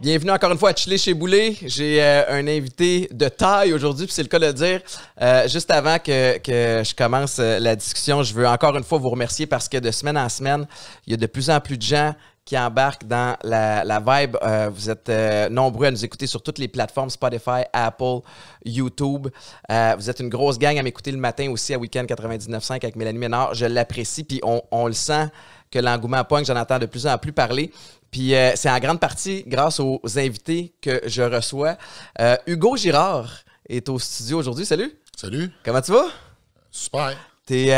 Bienvenue encore une fois à les chez Boulet. J'ai euh, un invité de taille aujourd'hui, puis c'est le cas de le dire. Euh, juste avant que, que, je commence euh, la discussion, je veux encore une fois vous remercier parce que de semaine en semaine, il y a de plus en plus de gens qui embarque dans la, vibe. Euh, vous êtes euh, nombreux à nous écouter sur toutes les plateformes Spotify, Apple, YouTube. Euh, vous êtes une grosse gang à m'écouter le matin aussi à week Weekend 99.5 avec Mélanie Ménard. Je l'apprécie, puis on, le sent que l'engouement pointe. j'en entends de plus en plus parler. Puis c'est en grande partie grâce aux invités que je reçois. Hugo Girard est au studio aujourd'hui. Salut! Salut! Comment tu vas? Super! Tu es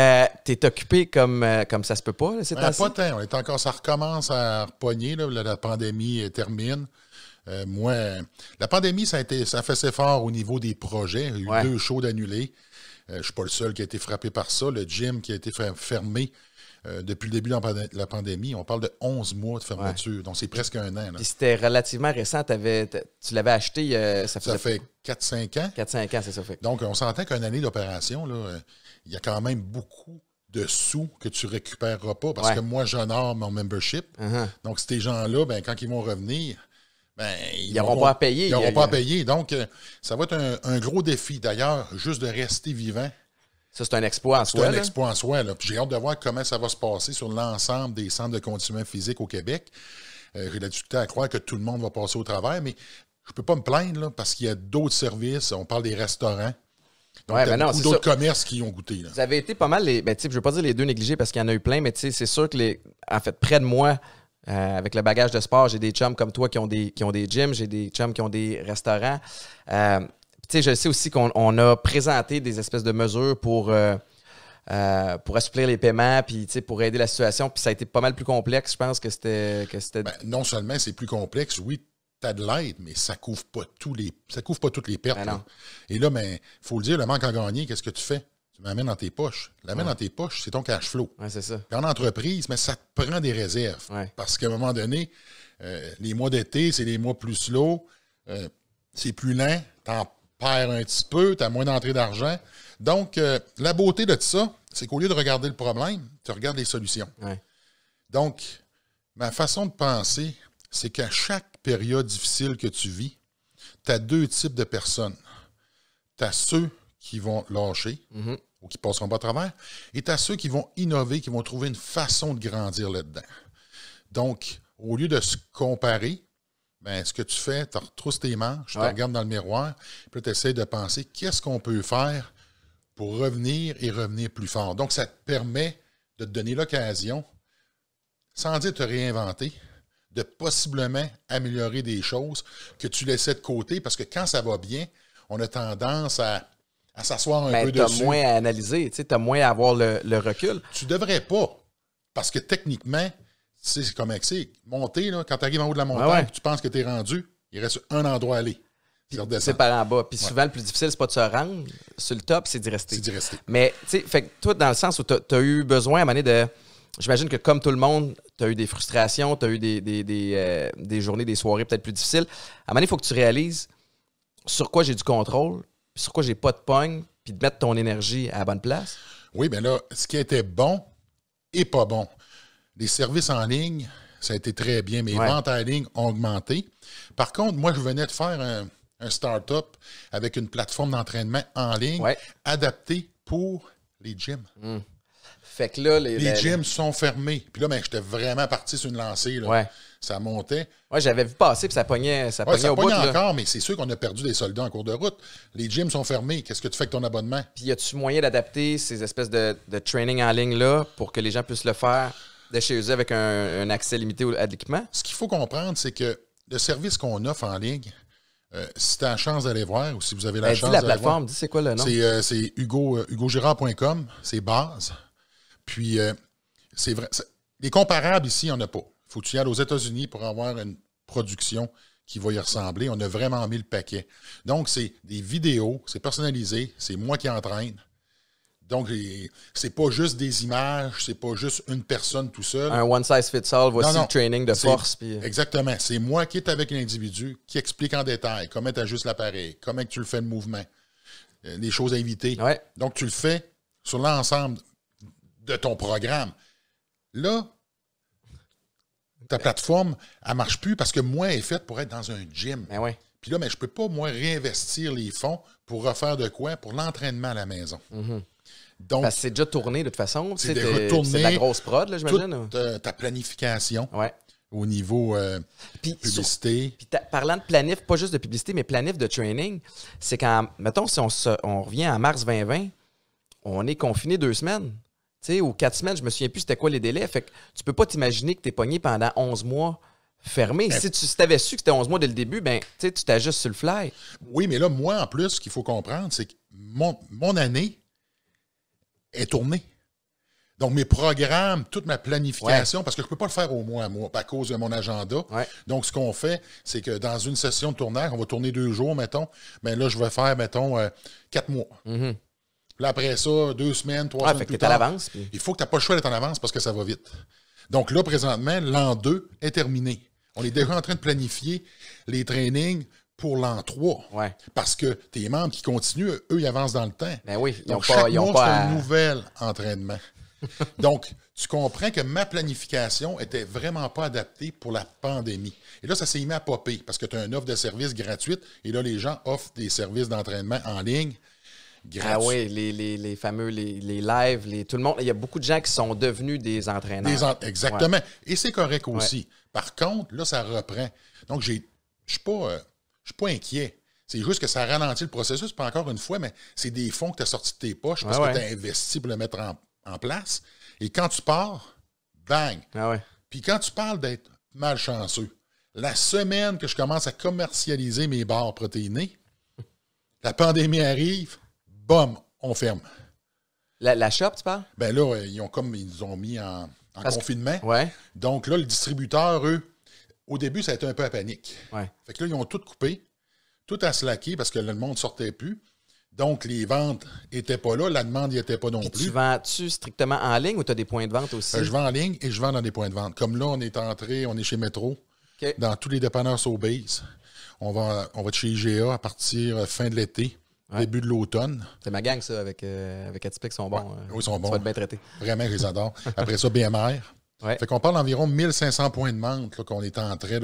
euh, occupé comme, euh, comme ça se peut pas, c'est ben, Pas On est encore, ça recommence à repogner. la, pandémie euh, termine. la pandémie, ça a, été, ça fait ses forts au niveau des projets. Il y a eu deux shows d'annulés. je ne suis pas le seul qui a été frappé par ça. Le gym qui a été fermé depuis le début de la pandémie. On parle de 11 mois de fermeture. Donc, c'est presque un an. C'était relativement récent. Avais, tu l'avais acheté, ça, fait 4-5 ans. 4-5 ans, c'est ça. Fait. Donc, on s'entend qu'une année d'opération, là il y a quand même beaucoup de sous que tu récupéreras pas parce que moi, j'honore mon membership. Uh-huh. Donc, ces gens-là, ben, quand ils vont revenir, ben, ils n'auront pas à payer. Ils n'auront euh, pas payer. Donc, euh, ça va être un, gros défi. D'ailleurs, juste de rester vivant. Ça, c'est un exploit en soi. C'est un exploit en soi. J'ai hâte de voir comment ça va se passer sur l'ensemble des centres de conditionnement physique au Québec. Euh, j'ai la difficulté à croire que tout le monde va passer au travers, mais je ne peux pas me plaindre parce qu'il y a d'autres services. On parle des restaurants. Donc, ouais, ben non, c'est d'autres commerces qui ont goûté. Là. Vous avez été pas mal les. Ben, je ne veux pas dire les deux négligés parce qu'il y en a eu plein, mais c'est sûr que les. En fait, près de moi, euh, avec le bagage de sport, j'ai des chums comme toi qui ont des, qui ont des gyms, j'ai des chums qui ont des restaurants. Euh, je sais aussi qu'on a présenté des espèces de mesures pour. Euh, pour assouplir les paiements, puis pour aider la situation. Puis ça a été pas mal plus complexe, je pense, que c'était. Que c'était... Ben, non seulement c'est plus complexe, oui, tu as de l'aide, mais ça couvre pas tous les, ça couvre pas toutes les pertes. Ben Et là, il ben, faut le dire, le manque à gagner, qu'est-ce que tu fais? Tu m'amènes dans tes poches. Tu l'amènes dans tes poches, c'est ton cash flow. en entreprise, mais ça te prend des réserves. Parce qu'à un moment donné, euh, les mois d'été, c'est les mois plus slow, euh, c'est plus lent, tu en perds un petit peu, tu as moins d'entrée d'argent. Donc, euh, la beauté de tout ça, c'est qu'au lieu de regarder le problème, tu regardes les solutions. Donc, ma façon de penser, c'est qu'à chaque période difficile que tu vis, tu as deux types de personnes. Tu as ceux qui vont lâcher mhm. ou qui passeront pas à travers, et tu as ceux qui vont innover, qui vont trouver une façon de grandir là-dedans. Donc, au lieu de se comparer, ben, ce que tu fais, tu retrousses tes manches, tu regardes dans le miroir, puis tu essaies de penser qu'est-ce qu'on peut faire pour revenir et revenir plus fort. Donc, ça te permet de te donner l'occasion, sans dire te réinventer, de possiblement améliorer des choses que tu laissais de côté parce que quand ça va bien, on a tendance à, s'asseoir un ben, peu dessus. Tu moins à analyser, tu as moins à avoir le, recul. Tu devrais pas parce que techniquement, c'est comme c'est monter, quand tu arrives en haut de la montagne, tu penses que tu es rendu, il reste un endroit à aller. C'est par en bas. Puis souvent, le plus difficile, c'est pas de se rendre sur le top, c'est d'y rester. C'est d'y rester. Mais, tu sais, fait que toi, dans le sens où tu as, eu besoin à un moment de. J'imagine que comme tout le monde, tu as eu des frustrations, tu as eu des, euh, des, journées, des soirées peut-être plus difficiles. À un moment il faut que tu réalises sur quoi j'ai du contrôle, sur quoi j'ai pas de pogne, puis de mettre ton énergie à la bonne place. Oui, bien là, ce qui était bon et pas bon. Les services en ligne, ça a été très bien. mais les ventes en ligne ont augmenté. Par contre, moi, je venais de faire un, start-up avec une plateforme d'entraînement en ligne adaptée pour les gyms. Mm. Fait que les, gyms sont fermés. Puis là, mais ben, j'étais vraiment parti sur une lancée. Ça montait. Oui, j'avais vu passer, puis ça pognait, ça ça pognait encore, mais c'est sûr qu'on a perdu des soldats en cours de route. Les gyms sont fermés. Qu'est-ce que tu fais avec ton abonnement? Puis y a-tu moyen d'adapter ces espèces de, de training en ligne-là pour que les gens puissent le faire de chez eux avec un, accès limité à l'équipement? Ce qu'il faut comprendre, c'est que le service qu'on offre en ligne, euh, si tu as la chance d'aller voir ou si vous avez la ben, chance la plateforme, dis c'est quoi le nom? C'est euh, euh hugogirard.com, c'est base. Puis, euh, c'est vrai. Les comparables ici, on n'y en a pas. Il faut que tu y ailles aux États-Unis pour avoir une production qui va y ressembler. On a vraiment mis le paquet. Donc, c'est des vidéos, c'est personnalisé, c'est moi qui entraîne. Donc, c'est pas juste des images, c'est pas juste une personne tout seul. Un one size fits all, voici le training de force. Euh. Exactement. C'est moi qui est avec l'individu, qui explique en détail comment tu ajustes l'appareil, comment tu le fais le mouvement, euh, les choses à éviter. Donc, tu le fais sur l'ensemble de ton programme. Là, ta plateforme, elle marche plus parce que moi, elle est faite pour être dans un gym. Ben ouais. Puis là, mais ben, ne je peux pas, moi, réinvestir les fonds pour refaire de quoi? Pour l'entraînement à la maison. Mhm. Donc, parce que c'est déjà tourné de toute façon. C'est C'est la grosse prod, j'imagine. Euh, ta planification. au niveau euh, publicité. puis parlant de planif, pas juste de publicité, mais planif de training, c'est quand, mettons, si on, se, on revient en mars 2020, on est confiné deux semaines tu sais, ou quatre semaines, je me souviens plus c'était quoi les délais. Fait que tu peux pas t'imaginer que tu es pogné pendant 11 mois fermé. Ben, si tu avais su que c'était 11 mois dès le début, ben, tu juste sur le fly. Oui, mais là, moi, en plus, ce qu'il faut comprendre, c'est que mon, année est tournée. Donc, mes programmes, toute ma planification, parce que je ne peux pas le faire au mois à à cause de mon agenda. Donc, ce qu'on fait, c'est que dans une session de tournage, on va tourner deux jours, mettons. mais ben là, je vais faire, mettons, euh, quatre mois. Mm-hmm après ça, deux semaines, trois ah, semaines. Il faut que tu n'as pas le choix d'être en avance parce que ça va vite. Donc là, présentement, l'an 2 est terminé. On est déjà en train de planifier les trainings pour l'an 3. Parce que tes membres qui continuent, eux, ils avancent dans le temps. Ben oui, ils Donc, pas, mois, un nouvel entraînement. Donc, tu comprends que ma planification n'était vraiment pas adaptée pour la pandémie. Et là, ça s'est mis à popper parce que tu as une offre de services gratuite et là, les gens offrent des services d'entraînement en ligne ah oui, les, fameux, les, les, lives, les, tout le monde. Il y a beaucoup de gens qui sont devenus des entraîneurs. exactement. Et c'est correct aussi. Par contre, là, ça reprend. Donc, je ne euh, suis pas, inquiet. C'est juste que ça ralentit le processus. Pas encore une fois, mais c'est des fonds que tu as sortis de tes poches parce que tu as investi pour le mettre en, place. Et quand tu pars, bang. Ah Puis quand tu parles d'être malchanceux, la semaine que je commence à commercialiser mes barres protéinées, la pandémie arrive, on ferme. La, la shop, tu parles? Ben là, euh, ils ont comme ils ont mis en, confinement. ouais. Donc là, le distributeur, eux, au début, ça a été un peu à panique. Fait que là, ils ont tout coupé, tout à slacker parce que le monde ne sortait plus. Donc, les ventes n'étaient pas là, la demande n'y était pas non plus. Tu vends-tu strictement en ligne ou tu as des points de vente aussi? Euh, je vends en ligne et je vends dans des points de vente. Comme là, on est entré, on est chez Metro, dans tous les dépanneurs base On va, on va être chez IGA à partir euh, fin de l'été début de l'automne. C'est ma gang, ça, avec, euh, ils sont bons. Euh, oui, ils sont bons. Ça bien traités. Vraiment, je les adore. Après ça, BMR. Ouais. Fait qu'on parle d'environ 1500 points de manque qu'on est en train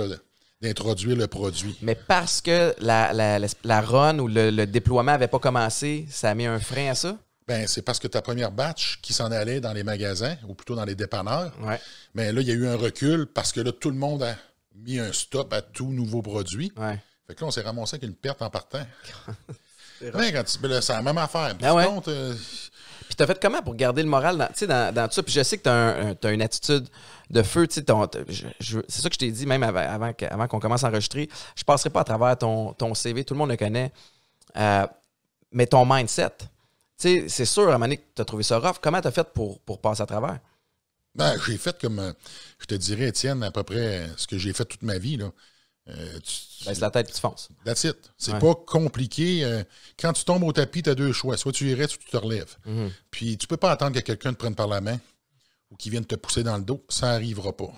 d'introduire le produit. Mais parce que la, la, run ou le, déploiement n'avait pas commencé, ça a mis un frein à ça? Ben, c'est parce que ta première batch qui s'en allait dans les magasins, ou plutôt dans les dépanneurs, mais ben, là, il y a eu un recul parce que là, tout le monde a mis un stop à tout nouveau produit. Fait que là, on s'est ramassé avec une perte en partant. Ben, ouais, quand tu, ben, c'est la même affaire. Ben Puis t'as fait comment pour garder le moral dans, tout ça? Puis je sais que t'as as une attitude de feu. C'est ça que je t'ai dit même avant, qu'on commence à enregistrer. Je passerai pas à travers ton, ton CV, tout le monde le connaît. Euh, mais ton mindset, c'est sûr, à un tu as trouvé ça rough. Comment tu as fait pour, pour passer à travers? Ben, j'ai fait comme, euh, je te dirais, Étienne, à peu près ce que j'ai fait toute ma vie. Là. Euh, ben, c'est la tête qui tu fonce That's it. C'est pas compliqué. Euh, quand tu tombes au tapis, tu as deux choix. Soit tu y restes tu te relèves. Mhm. Puis tu peux pas attendre que quelqu'un te prenne par la main ou qu'il vienne te pousser dans le dos. Ça n'arrivera pas.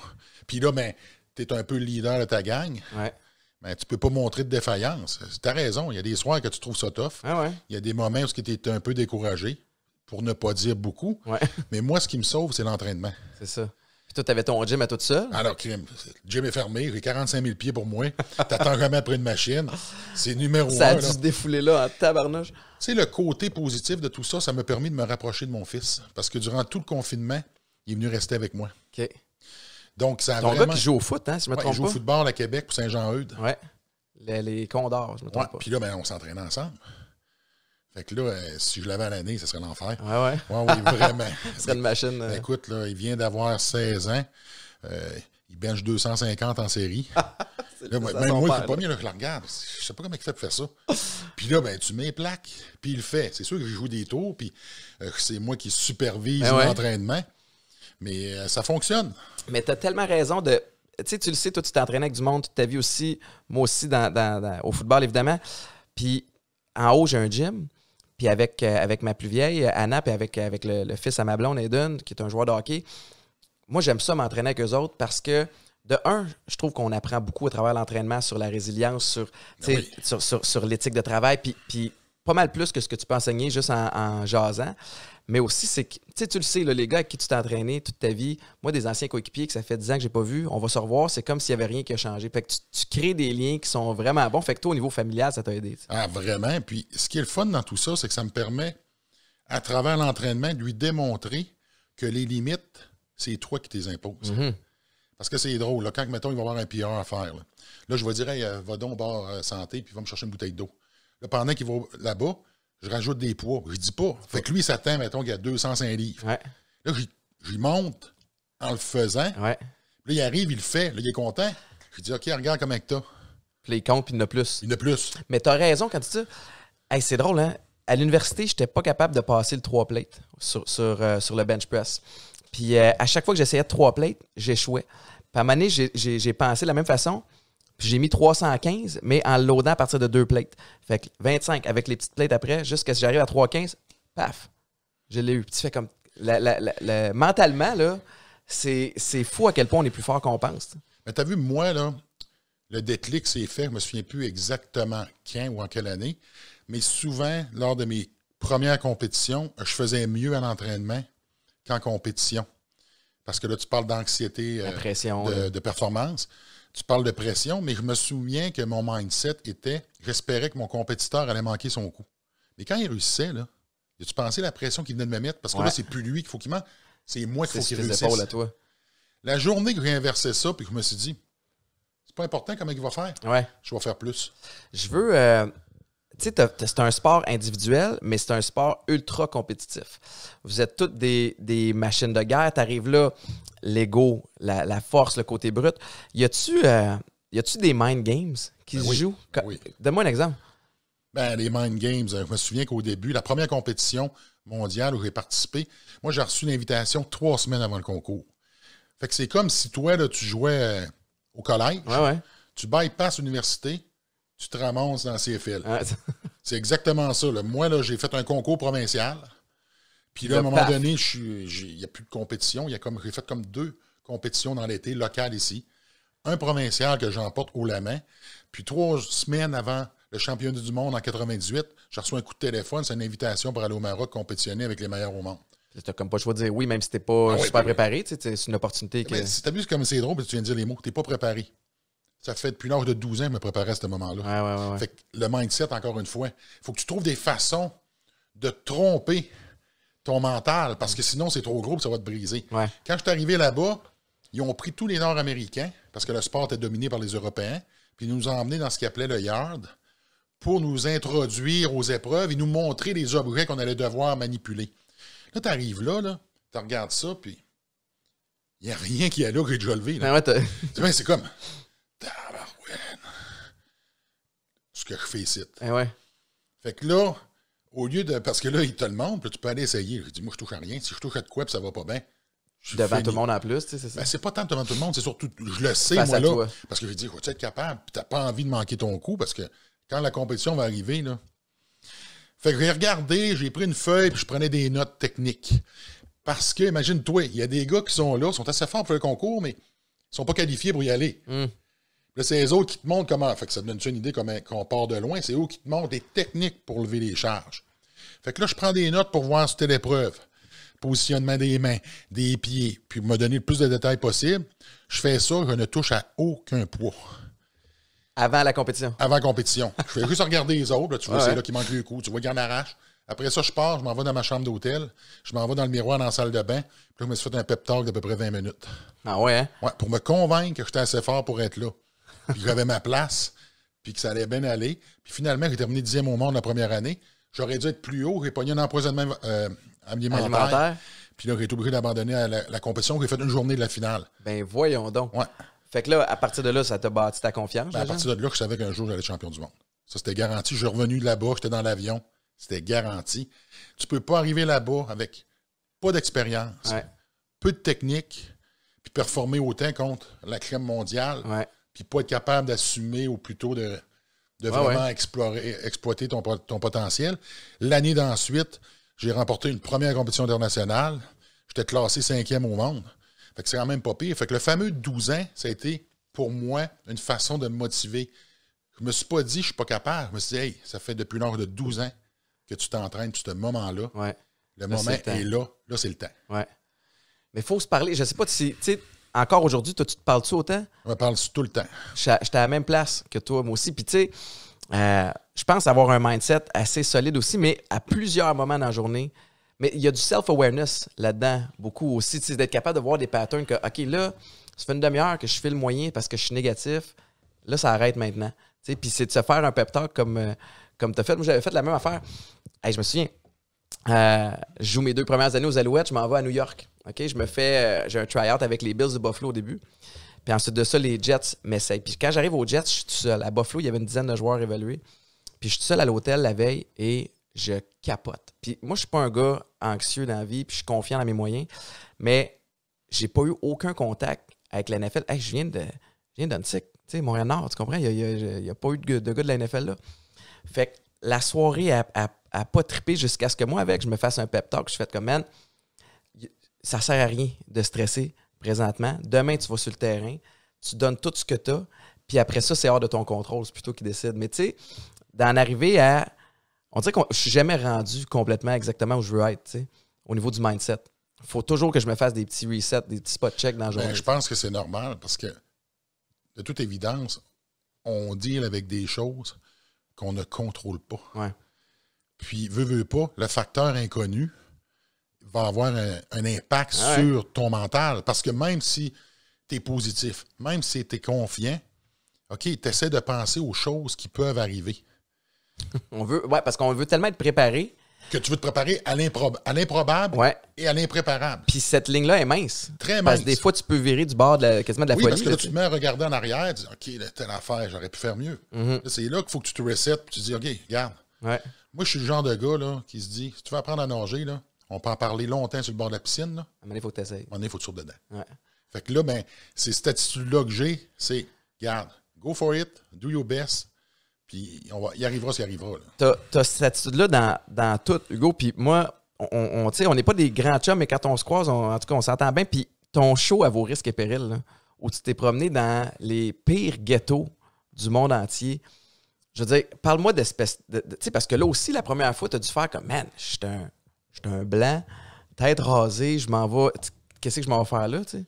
Puis là, ben, tu es un peu le leader de ta gang. Ouais. Ben, tu peux pas montrer de défaillance. Tu as raison. Il y a des soirs que tu trouves ça tough. Ah Il y a des moments où tu es un peu découragé, pour ne pas dire beaucoup. Mais moi, ce qui me sauve, c'est l'entraînement. C'est ça. Puis toi, t'avais ton gym à tout ça. Alors, le gym est fermé, j'ai 45 000 pieds pour moi. T'attends jamais après une machine. C'est numéro 1. un. Ça a dû se défouler là en tabarnage. Tu sais, le côté positif de tout ça, ça m'a permis de me rapprocher de mon fils. Parce que durant tout le confinement, il est venu rester avec moi. OK. Donc, ça a Ton vraiment... là, qui joue au foot, hein, si je me ouais, il joue au football à Québec pour Saint-Jean-Eudes. Ouais. Les, les, Condors, je me trompe pas. Puis là, ben, on s'entraînait ensemble. Fait que là, euh, si je l'avais à l'année, ce serait l'enfer. Oui, ouais? Ouais, oui, vraiment. ce serait une machine. Euh. Écoute, là, il vient d'avoir 16 ans. Euh, il bench 250 en série. même moi, je pas mieux je le regarde. Je sais pas comment il fait pour faire ça. puis là, ben, tu mets les plaques, puis il le fait. C'est sûr que je joue des tours, puis c'est moi qui supervise ben l'entraînement. Mais ça fonctionne. Mais tu as tellement raison de. Tu sais, tu le sais, toi, tu t'entraînes avec du monde toute ta vie aussi. Moi aussi, au football, évidemment. Puis en haut, j'ai un gym. Puis avec, euh, avec ma plus vieille, euh, Anna, puis avec, avec le, fils à ma blonde, Eden, qui est un joueur de hockey, moi, j'aime ça m'entraîner avec eux autres parce que, de un, je trouve qu'on apprend beaucoup à travers l'entraînement sur la résilience, sur, ben sur, l'éthique de travail, puis, pas mal plus que ce que tu peux enseigner juste en jasant. Mais aussi, c'est que, tu sais, le sais, les gars avec qui tu t'es entraîné toute ta vie, moi, des anciens coéquipiers que ça fait 10 ans que j'ai pas vu, on va se revoir, c'est comme s'il n'y avait rien qui a changé. Fait que tu, crées des liens qui sont vraiment bons. Fait que toi, au niveau familial, ça t'a aidé. Ah, vraiment. Puis ce qui est le fun dans tout ça, c'est que ça me permet, à travers l'entraînement, de lui démontrer que les limites, c'est toi qui les imposes. Mm-hmm. Parce que c'est drôle, là, quand, mettons, il va avoir un pire à faire, là, je vais dire, euh, va donc au bar euh, santé, puis va me chercher une bouteille d'eau. Là, pendant qu'il va là-bas, je rajoute des poids. Je dis pas. Fait que lui, ça s'attend, mettons, qu'il y a 205 livres. Ouais. Là, j'y monte en le faisant. Là, il arrive, il le fait. Là, il est content. Je dis, OK, regarde comment t'as. Puis il compte, puis il n'a plus. Il ne plus. Mais t'as raison quand tu dis hey, c'est drôle, hein? À l'université, j'étais pas capable de passer le trois plates sur, sur, euh, le bench press. Puis euh, à chaque fois que j'essayais de 3 plates, j'échouais. Puis à un moment j'ai pensé de la même façon. Puis j'ai mis 315, mais en loadant à partir de deux plates. Fait que 25 avec les petites plates après, jusqu'à ce que j'arrive à 315, paf, je l'ai eu. Petit fait comme. mentalement, là, c'est, c'est fou à quel point on est plus fort qu'on pense. Mais t'as vu, moi, là, le déclic s'est fait, je me souviens plus exactement quand ou en quelle année, mais souvent, lors de mes premières compétitions, je faisais mieux à l'entraînement qu'en compétition. Parce que là, tu parles d'anxiété euh, de, de, performance tu parles de pression, mais je me souviens que mon mindset était j'espérais que mon compétiteur allait manquer son coup. Mais quand il réussissait, là, tu pensé la pression qu'il venait de me mettre? Parce que là, c'est plus lui qu'il faut qu'il manque, c'est moi qu'il faut qu'il réussisse. toi. La journée que j'ai inversé ça, puis je me suis dit, c'est pas important comment il va faire. Ouais. Je vais faire plus. Je veux. Euh, c'est un sport individuel, mais c'est un sport ultra compétitif. Vous êtes toutes des, machines de guerre. Tu arrives là, l'ego, la, force, le côté brut. Y a-tu euh, des mind games qui ben se jouent? Oui. Donne-moi un exemple. Ben, les mind games, euh, je me souviens qu'au début, la première compétition mondiale où j'ai participé, moi, j'ai reçu l'invitation trois semaines avant le concours. Fait que c'est comme si toi, là, tu jouais euh, au collège, tu bypasses l'université, tu te ramasses dans ces fils. Ah, c'est exactement ça. Moi, là, j'ai fait un concours provincial. Puis là, à un moment donné, il n'y a plus de compétition. j'ai fait comme deux compétitions dans l'été, locales ici. Un provincial que j'emporte au la main. Puis trois semaines avant le championnat du monde en 98, j'ai reçu un coup de téléphone. C'est une invitation pour aller au Maroc compétitionner avec les meilleurs au monde. Tu comme pas le choix de dire oui, même si n'es pas ah ben préparé. C'est une opportunité. Que... Mais si comme c'est drôle, tu viens de dire les mots, t'es pas préparé. Ça fait depuis l'âge de 12 ans que je me préparais à ce moment-là. Ouais, ouais, ouais, fait que le mindset, encore une fois, il faut que tu trouves des façons de tromper ton mental parce que sinon, c'est trop gros et ça va te briser. Quand je suis arrivé là-bas, ils ont pris tous les Nord-Américains parce que le sport est dominé par les Européens, puis ils nous ont emmenés dans ce qu'ils appelaient le yard pour nous introduire aux épreuves et nous montrer les objets qu'on allait devoir manipuler. Là, tu arrives là, là tu regardes ça, puis il n'y a rien qui est là que j'ai déjà ah c'est comme. que je fais eh ouais. Fait que là, au lieu de. Parce que là, il te le montre, tu peux aller essayer. Je dis, moi, je touche à rien. Si je touche à quoi, ça va pas bien. devant tout le monde en plus, tu sais, c'est ça? Ben, c'est pas tant devant tout le monde, c'est surtout, je le sais, moi, là. Parce que je dis, tu tu être capable, puis t'as pas envie de manquer ton coup, parce que quand la compétition va arriver, là. Fait que j'ai regardé, j'ai pris une feuille, puis je prenais des notes techniques. Parce que, imagine-toi, il y a des gars qui sont là, sont assez forts pour le concours, mais ils sont pas qualifiés pour y aller. Hmm. Là, c'est les autres qui te montrent comment. Fait ça donne une idée comment qu'on part de loin. C'est eux qui te montrent des techniques pour lever les charges. Fait que là, je prends des notes pour voir c'était l'épreuve. Positionnement des mains, des pieds, puis me donner le plus de détails possible. Je fais ça, je ne touche à aucun poids. Avant la compétition. Avant la compétition. je fais juste regarder les autres. tu vois, c'est là qui manque le coup. Tu vois, il en arrache. Après ça, je pars, je m'en vais dans ma chambre d'hôtel, je m'en vais dans le miroir dans la salle de bain, puis là, je me suis fait un pep talk d'à peu près 20 minutes. Ah ouais, hein? Ouais, pour me convaincre que j'étais assez fort pour être là. puis que j'avais ma place, puis que ça allait bien aller. Puis finalement, j'ai terminé dixième au monde la première année. J'aurais dû être plus haut, j'ai pogné un empoisonnement à euh, alimentaire. Puis là, j'ai été obligé d'abandonner la, compétition. J'ai fait une journée de la finale. Ben voyons donc. Fait que là, à partir de là, ça t'a bâti ta confiance? Ben, à partir de là, je savais qu'un jour, j'allais être champion du monde. Ça, c'était garanti. Je suis revenu de là-bas, j'étais dans l'avion. C'était garanti. Tu peux pas arriver là-bas avec pas d'expérience, peu de technique, puis performer autant contre la crème mondiale. Ouais puis pas être capable d'assumer ou plutôt de, vraiment explorer, exploiter ton, ton potentiel. L'année d'ensuite, j'ai remporté une première compétition internationale. J'étais classé cinquième au monde. Fait que c'est quand même pas pire. Fait que le fameux 12 ans, ça a été pour moi une façon de me motiver. Je me suis pas dit je suis pas capable. Je me suis dit, hey, ça fait depuis l'ordre de 12 ans que tu t'entraînes, c'est ce moment-là. Le moment est, là. Là, c'est le temps. Mais il faut se parler. Je ne sais pas si encore aujourd'hui, toi, tu te parles-tu autant? On me parle tout le temps. J'étais à la même place que toi, moi aussi. Puis, tu sais, euh, je pense avoir un mindset assez solide aussi, mais à plusieurs moments dans la journée. Mais il y a du self-awareness là-dedans, beaucoup aussi. Tu d'être capable de voir des patterns que, OK, là, ça fait une demi-heure que je fais le moyen parce que je suis négatif. Là, ça arrête maintenant. Puis c'est de se faire un pep talk comme, euh, comme tu as fait. Moi, j'avais fait la même affaire. Hey, je me souviens, euh, je joue mes deux premières années aux Alouettes, je m'en vais à New York. OK, je me fais euh, j'ai un try-out avec les Bills de Buffalo au début. Puis ensuite de ça les Jets m'essayent. Puis quand j'arrive aux Jets, je suis tout seul. À Buffalo, il y avait une dizaine de joueurs évalués. Puis je suis tout seul à l'hôtel la veille et je capote. Puis moi, je suis pas un gars anxieux dans la vie, puis je suis confiant dans mes moyens, mais j'ai pas eu aucun contact avec la NFL. je viens de je viens tu sais Montréal Nord, tu comprends, il n'y a, pas eu de, de gars de la NFL là. Fait que la soirée a, pas trippé jusqu'à ce que moi, avec, je me fasse un pep talk. Je fait comme, man, ça sert à rien de stresser présentement. Demain, tu vas sur le terrain, tu donnes tout ce que tu as, puis après ça, c'est hors de ton contrôle. C'est plutôt qui décide. Mais tu sais, d'en arriver à. On dirait que je suis jamais rendu complètement exactement où je veux être, tu sais, au niveau du mindset. faut toujours que je me fasse des petits resets, des petits spot checks dans le ben, Je pense que c'est normal parce que, de toute évidence, on deal avec des choses qu'on ne contrôle pas. Puis, veut, veux pas, le facteur inconnu va avoir un, impact sur ton mental. Parce que même si tu es positif, même si tu es confiant, OK, tu essaies de penser aux choses qui peuvent arriver. On veut, parce qu'on veut tellement être préparé que tu veux te préparer à l'improbable et à l'impréparable. Puis cette ligne-là est mince. Très mince. Parce que des fois, tu peux virer du bord de la, quasiment de la oui, folie. parce que tu te mets à regarder en arrière, tu dis OK, telle affaire, j'aurais pu faire mieux. Mhm. C'est là qu'il faut que tu te resets, puis tu dis OK, regarde. Moi, je suis le genre de gars là, qui se dit si tu veux apprendre à nager, là, on peut en parler longtemps sur le bord de la piscine. Là. À un moment il faut que tu À un moment il faut que tu dedans. Ouais. Fait que là, ben, c'est cette attitude-là que j'ai c'est regarde, go for it, do your best, puis on va, il arrivera ce qui arrivera. T'as as cette attitude-là dans, tout, Hugo. Puis moi, on, on, on n'est pas des grands chums, mais quand on se croise, en tout cas, on s'entend bien. Puis ton show à vos risques et périls, où tu t'es promené dans les pires ghettos du monde entier. Je veux dire, parle-moi d'espèce... tu sais, parce que là aussi, la première fois, tu as dû faire comme, man, je suis un, blanc, tête rasée, je m'en vais. Qu'est-ce que je m'en vais faire là, tu sais?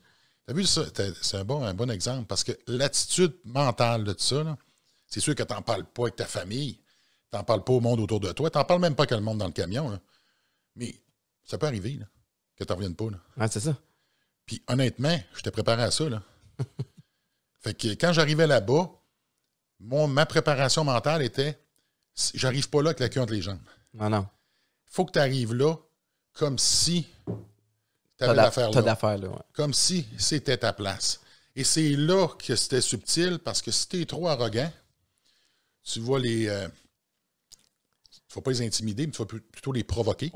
T'as vu ça? C'est un bon, un bon exemple parce que l'attitude mentale de ça, là, c'est sûr que tu n'en parles pas avec ta famille, tu n'en parles pas au monde autour de toi, tu n'en parles même pas avec le monde dans le camion. Hein. Mais ça peut arriver que tu n'en reviennes pas. Ah, c'est ça. Puis honnêtement, je t'ai préparé à ça. fait que quand j'arrivais là-bas, mon, ma préparation mentale était j'arrive pas là avec la queue entre les jambes. Non, ah non. faut que tu arrives là comme si tu avais l'affaire là. Comme si c'était ta place. Et c'est là que c'était subtil parce que si tu es trop arrogant, tu vois les. faut euh, vas pas les intimider, mais tu vas plutôt les provoquer.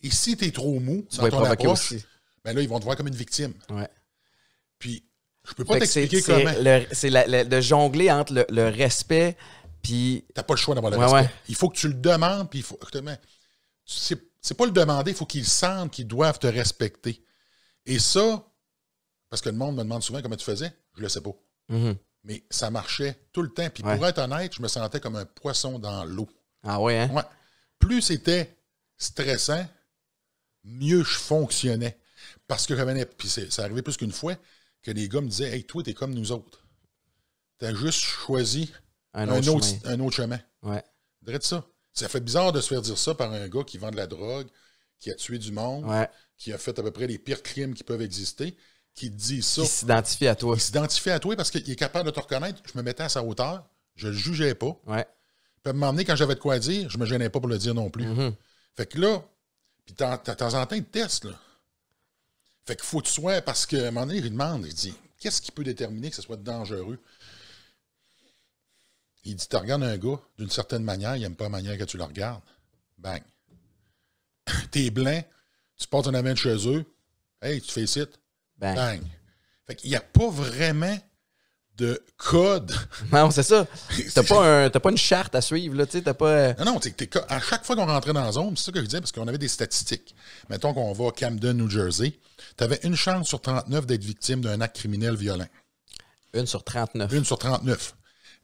Et si tu es trop mou, tu vas ton approche, aussi. Ben là, ils vont te voir comme une victime. Puis, je peux pas t'expliquer comment. C'est le jongler entre le, respect puis. T'as pas le choix d'avoir le respect. Il faut que tu le demandes, puis il faut. C'est pas le demander, il faut qu'ils sentent qu'ils doivent te respecter. Et ça, parce que le monde me demande souvent comment tu faisais, je le sais pas. Mm-hmm mais ça marchait tout le temps. Puis pour être honnête, je me sentais comme un poisson dans l'eau. Ah ouais, hein? Plus c'était stressant, mieux je fonctionnais. Parce que j'avais. Puis ça arrivait plus qu'une fois que les gars me disaient Hey, toi, t'es comme nous autres. T'as juste choisi un, autre, chemin. Ouais. ça. Ça fait bizarre de se faire dire ça par un gars qui vend de la drogue, qui a tué du monde, qui a fait à peu près les pires crimes qui peuvent exister qui dit ça. Il s'identifie à toi. Il s'identifie à toi parce qu'il est capable de te reconnaître. Je me mettais à sa hauteur, je le jugeais pas. Ouais. Puis m'emmener quand j'avais de quoi dire, je me gênais pas pour le dire non plus. Mm-hmm. Fait que là, puis de temps en temps, il test, Là. Fait qu'il faut que tu parce qu'à un moment donné, il demande, il dit, qu'est-ce qui peut déterminer que ce soit dangereux? Il dit, tu regardes un gars d'une certaine manière, il n'aime pas la manière que tu le regardes. Bang. T'es blanc, tu portes un amène chez eux, hey, tu fais site. Bang. il Fait n'y a pas vraiment de code. Non, c'est ça. Tu pas, pas une charte à suivre, là, tu sais, pas... Euh, non, non, à chaque fois qu'on rentrait dans la zone, c'est ça que je disais, parce qu'on avait des statistiques. Mettons qu'on va à Camden, New Jersey, tu avais une chance sur 39 d'être victime d'un acte criminel violent. Une sur 39. Une sur 39.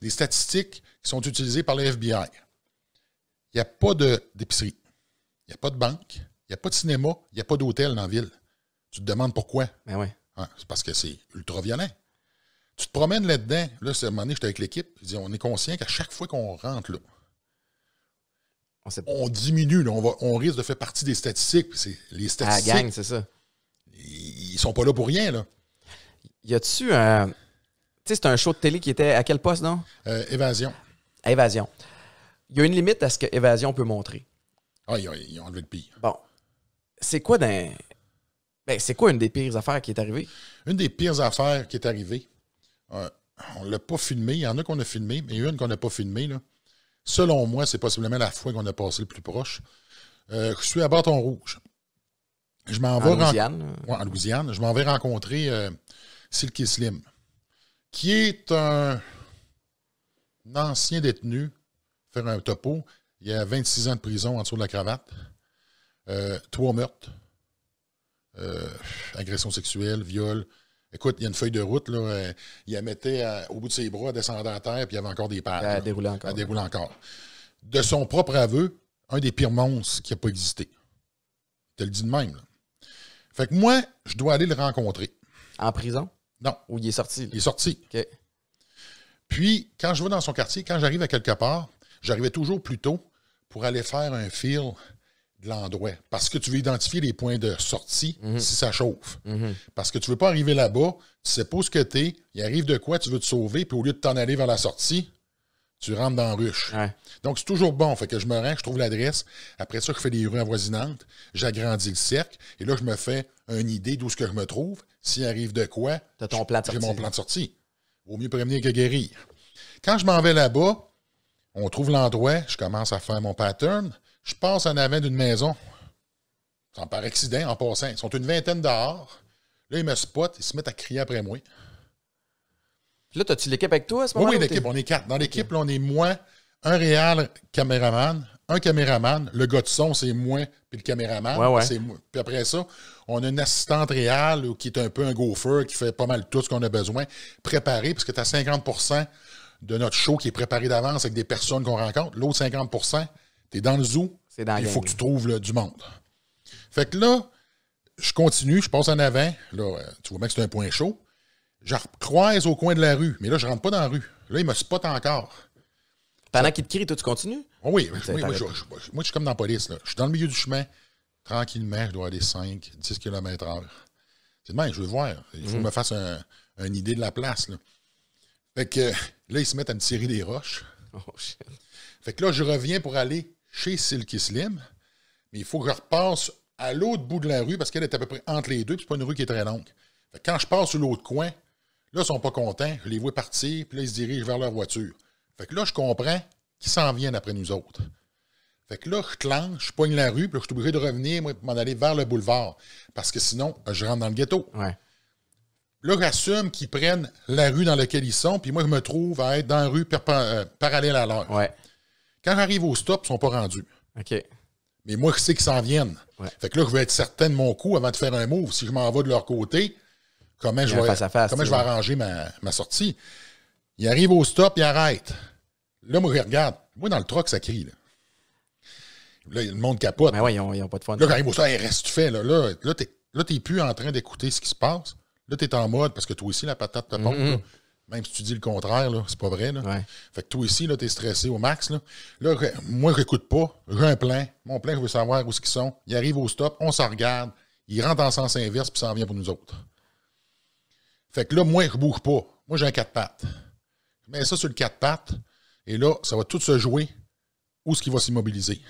Des statistiques qui sont utilisées par le FBI. Il n'y a pas d'épicerie. Il n'y a pas de banque. Il n'y a pas de cinéma. Il n'y a pas d'hôtel dans la ville. Tu te demandes pourquoi. Ben oui. c'est parce que c'est ultra Tu te promènes là-dedans. Là, c'est à un moment donné, j'étais avec l'équipe. On est conscient qu'à chaque fois qu'on rentre là, on, diminue, on, risque de faire partie des statistiques. Les ah, statistiques. gang, c'est ça. Ils, sont pas là pour rien, là. Y a-tu un. Tu sais, c'est un show de télé qui était à quel poste, non? Euh, évasion. évasion. Il y a une limite à ce que Évasion peut montrer. Ah, ils enlevé le pire. Bon. C'est quoi d'un. Ben, c'est quoi une des pires affaires qui est arrivée? Une des pires affaires qui est arrivée, euh, on ne l'a pas filmée. Il y en a qu'on a filmé, mais une qu'on n'a pas filmée, selon moi, c'est possiblement la fois qu'on a passé le plus proche. Euh, je suis à Bâton Rouge. Je m'en vais en Louisiane. Je m'en vais rencontrer euh, Silky Slim, qui est un, ancien détenu, faire un topo. Il y a 26 ans de prison en dessous de la cravate, trois meurtres, euh, agression sexuelle, viol. Écoute, il y a une feuille de route, là, euh, il la mettait au bout de ses bras, descendant à terre, puis il y avait encore des pattes. Elle déroulait encore. Elle déroulait encore. De son propre aveu, un des pires monstres qui n'a pas existé. Tu le dis de même. Là. Fait que moi, je dois aller le rencontrer. En prison? Non. Où il est sorti? Il est sorti. OK. Puis, quand je vais dans son quartier, quand j'arrive à quelque part, j'arrivais toujours plus tôt pour aller faire un fil l'endroit. Parce que tu veux identifier les points de sortie mhm. si ça chauffe. Mhm. Parce que tu veux pas arriver là-bas, tu sais pas où que tu es, il arrive de quoi, tu veux te sauver, puis au lieu de t'en aller vers la sortie, tu rentres dans la ruche. Donc, c'est toujours bon. Fait que je me rends, je trouve l'adresse. Après ça, je fais des rues avoisinantes, j'agrandis le cercle, et là, je me fais une idée d'où ce que je me trouve. S'il arrive de quoi, j'ai mon plan de sortie. Vaut mieux prévenir que guérir. Quand je m'en vais là-bas, on trouve l'endroit, je commence à faire mon pattern. Je passe en avant d'une maison, sans par accident, en passant. Ils sont une vingtaine dehors. Là, ils me spotent, ils se mettent à crier après moi. Là, là, as-tu l'équipe avec toi à ce moment-là? Oui, l'équipe, on est quatre. Dans l'équipe, on est moins un réel caméraman, un caméraman, le gars de son, c'est moi, puis le caméraman, c'est moi. Puis après ça, on a une assistante réelle qui est un peu un gopher, qui fait pas mal tout ce qu'on a besoin, préparé, parce que tu as 50 de notre show qui est préparé d'avance avec des personnes qu'on rencontre. L'autre 50 T'es dans le zoo. Il faut que tu trouves du monde. Fait que là, je continue, je passe en avant. Là, euh, tu vois bien que c'est un point chaud. Je croise au coin de la rue, mais là, je rentre pas dans la rue. Là, il me spot encore. Pendant qu'il te crie, toi, tu continues? oui, moi, je suis comme dans la police. Je suis dans le milieu du chemin. Tranquillement, je dois aller 5, 10 km h C'est demain, je veux voir. Il faut que je mhm. me fasse un, une idée de la place. Fait que là, ils se mettent à me tirer des roches. Oh, fait que là, je reviens pour aller chez Silky Slim, mais il faut que je repasse à l'autre bout de la rue parce qu'elle est à peu près entre les deux, puis c'est pas une rue qui est très longue. quand je passe sur l'autre coin, là, ils sont pas contents, je les vois partir, puis là, ils se dirigent vers leur voiture. Fait que là, je comprends qu'ils s'en viennent après nous autres. Fait que là, je clenche, je poigne la rue, puis je suis obligé de revenir, moi, m'en aller vers le boulevard. Parce que sinon, je rentre dans le ghetto. Là, j'assume qu'ils prennent la rue dans laquelle ils sont, puis moi, je me trouve à être dans la rue euh, parallèle à l'heure. Ouais. Quand j'arrive au stop, ils ne sont pas rendus. OK. Mais moi, je sais qu'ils s'en viennent. Fait que là, je veux être certain de mon coup avant de faire un move. Si je m'en vais de leur côté, comment je vais, comment je vais arranger ma, sortie? Ils arrivent au stop, ils arrêtent. Là, moi, je regarde. Moi, dans le truck, ça crie. Là. Là, le monde capote. Mais ben oui, ils n'ont pas de fun. Là, quand ils vont ça, hey, reste fait. Là, là, là plus en train d'écouter ce qui se passe. Là, tu es en mode, parce que toi aussi, la patate te mm-hmm. pas. Même si tu dis le contraire, c'est pas vrai. Fait que toi ici, tu es stressé au max. Là, moi, je n'écoute pas. J'ai un plein. Mon plein, je veux savoir où ils sont. Ils arrivent au stop, on s'en regarde. Ils rentrent en sens inverse, puis ça en vient pour nous autres. Fait que là, moi, je bouge pas. Moi, j'ai un quatre pattes. Je mets ça sur le quatre pattes, et là, ça va tout se jouer où ce qui va s'immobiliser.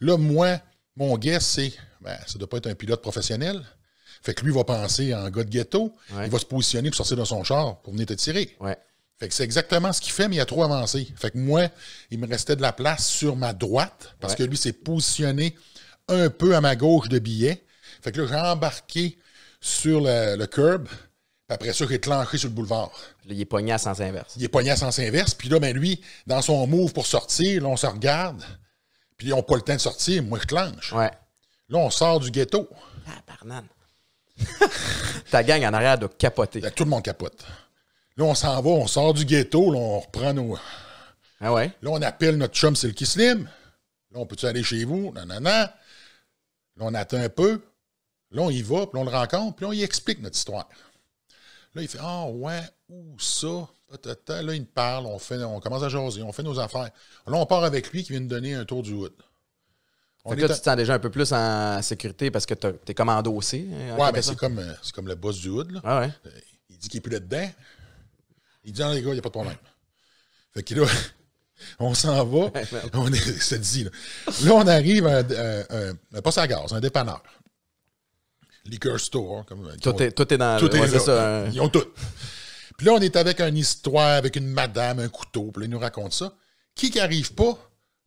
Là, moi, mon guess, c'est ben, ça ne doit pas être un pilote professionnel. Fait que lui va penser en gars de ghetto, il va se positionner pour sortir de son char pour venir te tirer. Fait que c'est exactement ce qu'il fait, mais il a trop avancé. Fait que moi, il me restait de la place sur ma droite parce que lui s'est positionné un peu à ma gauche de billet. Fait que là, j'ai embarqué sur le, curb. après ça, j'ai clenché sur le boulevard. là, il est poigné à sens inverse. Il est poigné à sens inverse. Puis là, ben lui, dans son move pour sortir, là, on se regarde. Puis ils n'ont pas le temps de sortir. Moi, je clenche. Là, on sort du ghetto. Ah, pardonne. Ta gang en arrière de capoter. Ben, tout le monde capote. Là, on s'en va, on sort du ghetto, là, on reprend nos. Ah ouais? Là, on appelle notre chum, c'est le Là, on peut-tu aller chez vous? Non, non, non. Là, on attend un peu. Là, on y va, puis on le rencontre, puis on y explique notre histoire. Là, il fait Ah, ouais, où ça? Là, il me parle, on, fait, on commence à jaser, on fait nos affaires. Là, on part avec lui qui vient nous donner un tour du wood fait que là, tu te sens déjà un peu plus en sécurité parce que tu es comme endossé. Hein, ouais, mais c'est comme, euh, comme, le boss du hood. Là. Ah euh, il dit qu'il n'est plus là-dedans. Il dit Non, les gars, il n'y a pas de problème. Fait que là, on s'en va. on se dit, là. on arrive à, euh, un poste à gaz, un dépanneur. Liquor store. Hein, comme, tout, est, tout, dans Ils ont tout. Puis là, on est avec une histoire, avec une madame, un couteau. Puis là, ils nous racontent ça. Qui qui arrive pas?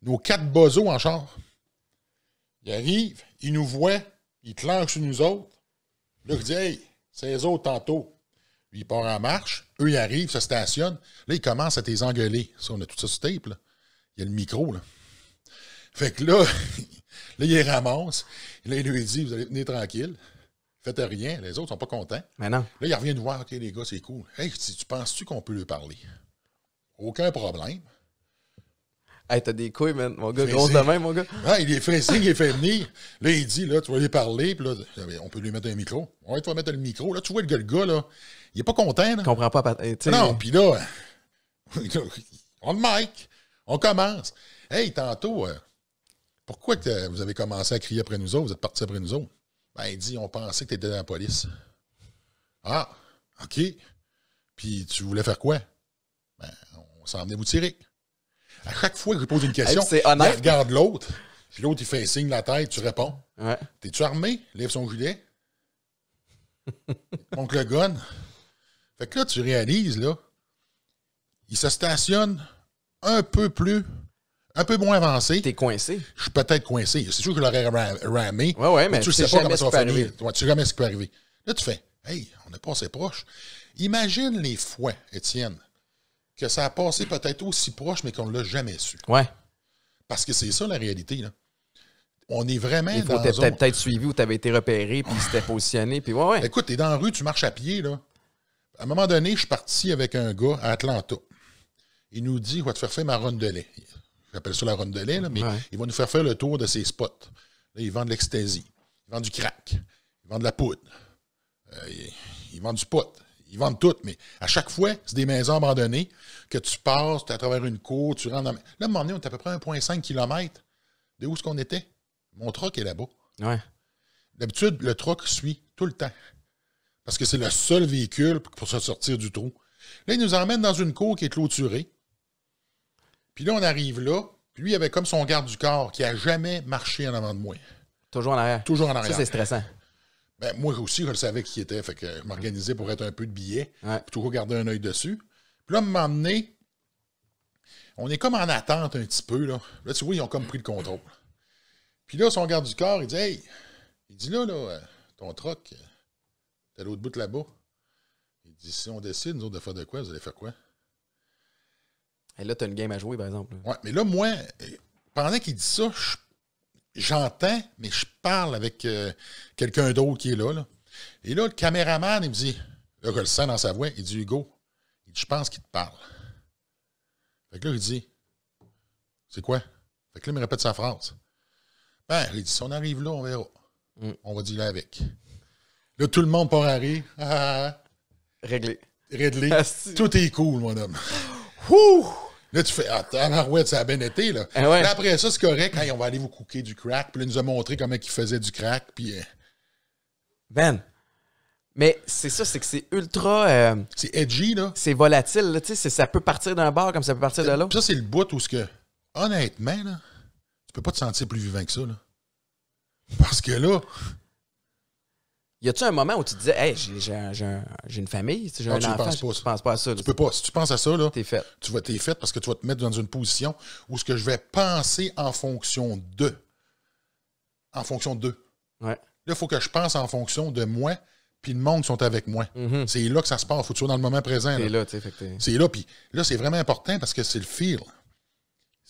Nos quatre bozos en char. Il arrive, il nous voit, il clenche sur nous autres. Là, il dit Hey, c'est les autres tantôt. il part en marche. Eux, ils arrivent, se stationnent. Là, ils commencent à les engueuler. Ça, on a tout ça sur tape. Là. Il y a le micro. Là. Fait que là, là, il les ramasse. Là, il lui dit Vous allez venir tranquille. Faites rien. Les autres sont pas contents. Mais non. Là, il revient nous voir OK, les gars, c'est cool. Hey, tu penses-tu qu'on peut lui parler Aucun problème. Hey, t'as des couilles, man. Mon gars, grosse de mon gars. Ah, il est frais il est fait venir. Là, il dit, là, tu vas lui parler, puis là, on peut lui mettre un micro. Ouais, tu vas mettre le micro. Là, tu vois le gars, le gars, là, il est pas content, ne comprend pas, eh, Non, puis là, on le mic, on commence. Hey, tantôt, euh, pourquoi que vous avez commencé à crier après nous autres, vous êtes partis après nous autres? Ben, il dit, on pensait que tu étais dans la police. Ah, OK. Puis tu voulais faire quoi? Ben, on s'en venait vous tirer. À chaque fois que je pose une question, il regarde l'autre, puis l'autre, il fait un signe de la tête, tu réponds. T'es-tu armé? Lève son gilet. Donc le gun. Fait que là, tu réalises, là, il se stationne un peu plus, un peu moins avancé. T'es coincé. Je suis peut-être coincé. C'est sûr que je l'aurais ramé. Ouais, ouais, mais tu sais, pas comment ça va finir. tu sais jamais ce qui peut arriver. Là, tu fais, hey, on n'est pas assez proche. Imagine les fois, Étienne, que ça a passé peut-être aussi proche, mais qu'on ne l'a jamais su. Ouais. Parce que c'est ça la réalité. Là. On est vraiment Il faut peut-être suivi ou tu avais été repéré, puis s'était positionné, puis ouais, ouais. Ben, écoute, tu dans la rue, tu marches à pied. Là. À un moment donné, je suis parti avec un gars à Atlanta. Il nous dit Il va te faire faire ma ronde de lait. J'appelle ça la ronde de lait, là, mais il va nous faire faire le tour de ses spots. Là, ils vendent de l'ecstasy, Il vend du crack, Il vend de la poudre, euh, Il vend du pot. Ils vendent toutes, mais à chaque fois, c'est des maisons abandonnées que tu passes, tu à travers une cour, tu rentres dans... Là, à un moment donné, on est à peu près 1,5 km de où ce qu'on était. Mon truck est là-bas. Ouais. D'habitude, le truck suit tout le temps. Parce que c'est le seul véhicule pour se sortir du trou. Là, il nous emmène dans une cour qui est clôturée. Puis là, on arrive là. Puis lui, il avait comme son garde du corps qui a jamais marché en avant de moi. Toujours en arrière. Toujours en arrière. Ça, c'est stressant. Ben, moi aussi, je le savais qui était. Fait que je m'organisais pour être un peu de billet, ouais. plutôt garder un œil dessus. Puis là, m'emmener, on est comme en attente un petit peu. Là, là tu vois, ils ont comme pris le contrôle. Puis là, son garde du corps, il dit Hey, il dit là, là, euh, ton troc, euh, t'es à l'autre bout de là-bas. Il dit Si on décide, nous autres, de faire de quoi, vous allez faire quoi Et là, t'as une game à jouer, par exemple. Ouais, mais là, moi, pendant qu'il dit ça, je j'entends, mais je parle avec euh, quelqu'un d'autre qui est là, Et là, le caméraman, il me dit, là, je le sens dans sa voix, il dit Hugo, je pense qu'il te parle. Fait que là, il dit C'est quoi Fait que là, il me répète sa phrase. Ben, il dit Si on arrive là, on verra. Mm. On va là avec. Là, tout le monde part arriver ah, ah, ah. Réglé. Réglé. Tout est cool, mon homme. Wouh! Là, tu fais, ah, ouais, ça a bien été, eh là. après ça, c'est correct. Hey, on va aller vous cooker du crack. Puis là, il nous a montré comment il faisait du crack. Puis. Euh, ben. Mais c'est ça, c'est que c'est ultra. Euh, c'est edgy, là. C'est volatile, là. Tu sais, ça peut partir d'un bar comme ça peut partir de l'autre. Ça, c'est le bout où ce que. Honnêtement, là, tu peux pas te sentir plus vivant que ça, là. Parce que là. Y a-tu un moment où tu te disais, hey, j'ai une famille, j'ai un tu penses pas, pense pas à ça. Tu peux pas. Si tu penses à ça, là, es fait. tu vas t'es fait parce que tu vas te mettre dans une position où ce que je vais penser en fonction de. En fonction de. Ouais. Là, il faut que je pense en fonction de moi, puis le monde qui sont avec moi. Mm-hmm. C'est là que ça se passe. Faut que tu sois dans le moment présent. C'est là, tu C'est puis là, c'est vraiment important parce que c'est le feel.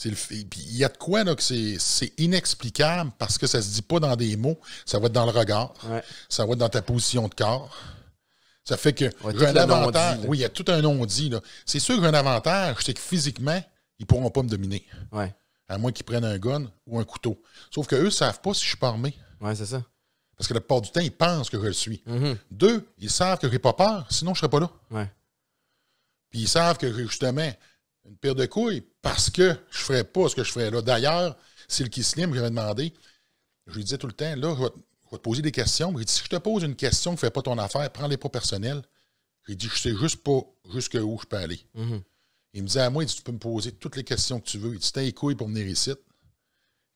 Il y a de quoi là, que c'est inexplicable parce que ça se dit pas dans des mots. Ça va être dans le regard. Ça va être dans ta position de corps. Ça fait que j'ai un avantage. Oui, il y a tout un non-dit. C'est sûr qu'un avantage, c'est que physiquement, ils pourront pas me dominer. À moins qu'ils prennent un gun ou un couteau. Sauf qu'eux ne savent pas si je suis pas armé. Oui, c'est ça. Parce que la plupart du temps, ils pensent que je le suis. Mm-hmm. Deux, ils savent que j'ai pas peur, sinon je serais pas là. Puis ils savent que justement, une paire de couilles parce que je ne ferais pas ce que je ferais là. D'ailleurs, c'est le Kislim que j'avais demandé. Je lui disais tout le temps, là, je vais te, poser des questions. Il dit, si je te pose une question ne fais pas ton affaire, prends-les pas personnels Il dit, je ne sais juste pas jusqu'où où je peux aller. Mhm. Il me disait à moi, il dit, tu peux me poser toutes les questions que tu veux. Il dit, t'as les couilles pour venir ici.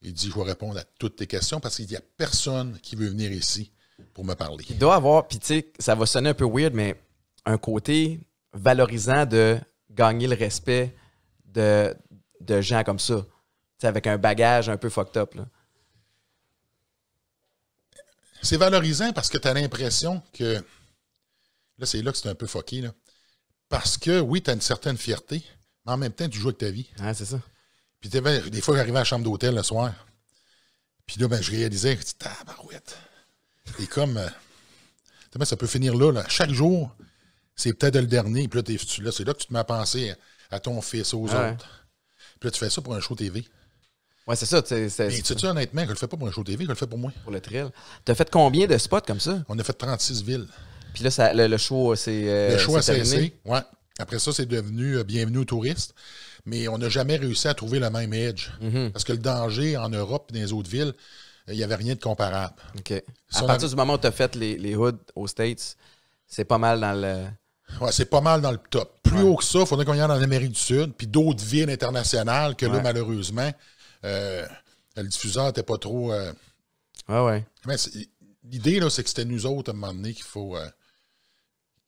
Il dit, je vais répondre à toutes tes questions parce qu'il n'y a personne qui veut venir ici pour me parler. Il doit avoir, puis tu sais, ça va sonner un peu weird, mais un côté valorisant de gagner le respect de, de gens comme ça, avec un bagage un peu fucked up. C'est valorisant parce que tu as l'impression que. Là, c'est là que c'est un peu fucké. Là. Parce que, oui, tu as une certaine fierté, mais en même temps, tu joues avec ta vie. Ah, c'est ça. Puis ben, des fois, j'arrivais à la chambre d'hôtel le soir. Puis là, ben, je réalisais, tabarouette. Et comme. Euh, ben, ça peut finir là. Chaque jour, c'est peut-être le dernier. Puis là, là c'est là que tu te mets à penser à, ton fils, aux autres. Puis là, tu fais ça pour un show TV. Ouais, c'est ça. C'est, c'est, Mais tu honnêtement, que je le fais pas pour un show TV, je le fais pour moi. Pour le thrill. Tu as fait combien de spots comme ça? On a fait 36 villes. Puis là, ça, le, show, c'est. Euh, le show a cessé, ouais. Après ça, c'est devenu euh, Bienvenue aux touristes. Mais on n'a jamais réussi à trouver le même edge. Mm-hmm. Parce que le danger en Europe et dans les autres villes, euh, il n'y avait rien de comparable. OK. à partir du moment où tu as fait les, les hoods aux States, c'est pas mal dans le c'est pas mal dans le top. Plus haut que ça, il faudrait qu'on y aille dans l'Amérique du Sud, puis d'autres villes internationales que là, malheureusement, euh, le diffuseur n'était pas trop. Euh... L'idée, là, c'est que c'était nous autres, à un moment donné, qu'il faut, euh,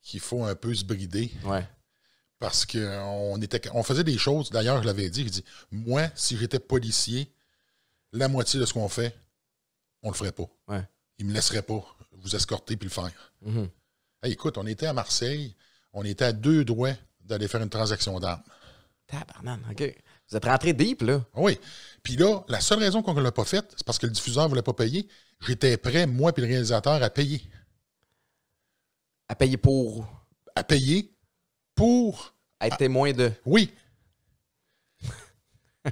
qu'il faut un peu se brider. Ouais. Parce qu'on on faisait des choses. D'ailleurs, je l'avais dit, je dis, moi, si j'étais policier, la moitié de ce qu'on fait, on le ferait pas. Ouais. ne me laisseraient pas vous escorter puis le faire. Mm-hmm. écoute, on était à Marseille on était à deux doigts d'aller faire une transaction d'armes. Tabarnan, OK. Vous êtes rentré deep, là. Oui. Puis là, la seule raison qu'on ne l'a pas faite, c'est parce que le diffuseur ne voulait pas payer. J'étais prêt, moi et le réalisateur, à payer. À payer pour? À payer pour... être témoin de... Ah, oui.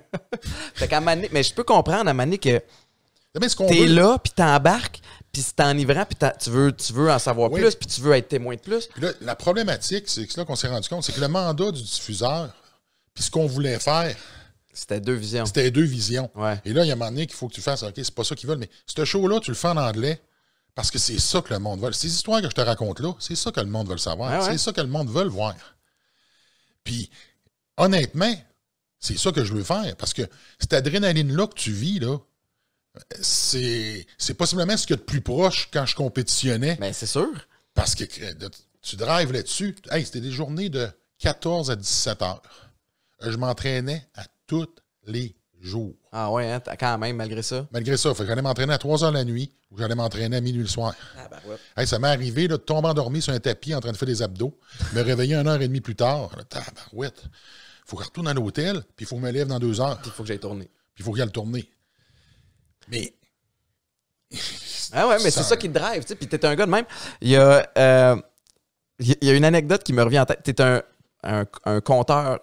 fait qu'à Mais je peux comprendre à Mané que... T'es là, puis t'embarques, puis c'est enivrant, puis tu veux, tu veux en savoir plus, puis tu veux être témoin de plus. Puis là, la problématique, c'est que là qu'on s'est rendu compte, c'est que le mandat du diffuseur, puis ce qu'on voulait faire, c'était deux visions. C'était deux visions. Et là, il y a un moment donné qu'il faut que tu fasses, OK, c'est pas ça qu'ils veulent, mais ce show-là, tu le fais en anglais parce que c'est ça que le monde veut. Ces histoires que je te raconte là, c'est ça que le monde veut savoir. C'est ça que le monde veut voir. Puis, honnêtement, c'est ça que je veux faire parce que cette adrénaline-là que tu vis, là, c'est, c'est possiblement ce qu'il y a de plus proche quand je compétitionnais. Mais ben, c'est sûr. Parce que euh, tu drives là-dessus. c'était des journées de 14 à 17 heures. Euh, je m'entraînais à tous les jours. Ah ouais, hein, quand même, malgré ça. Malgré ça. j'allais m'entraîner à 3 heures la nuit ou j'allais m'entraîner à minuit le soir. Ah bah, ouais. ça m'est arrivé de tomber endormi sur un tapis en train de faire des abdos, me réveiller un heure et demie plus tard. Tabarouette. Faut que je retourne à l'hôtel, puis il faut que je me lève dans deux heures. Il faut que j'aille tourner. Puis il faut que j'aille tourner. Mais. ah ouais, mais c'est ça qui te drive, tu sais. Puis t'es un gars de même. Il y a. Euh, y une anecdote qui me revient en tête. T'es un, un,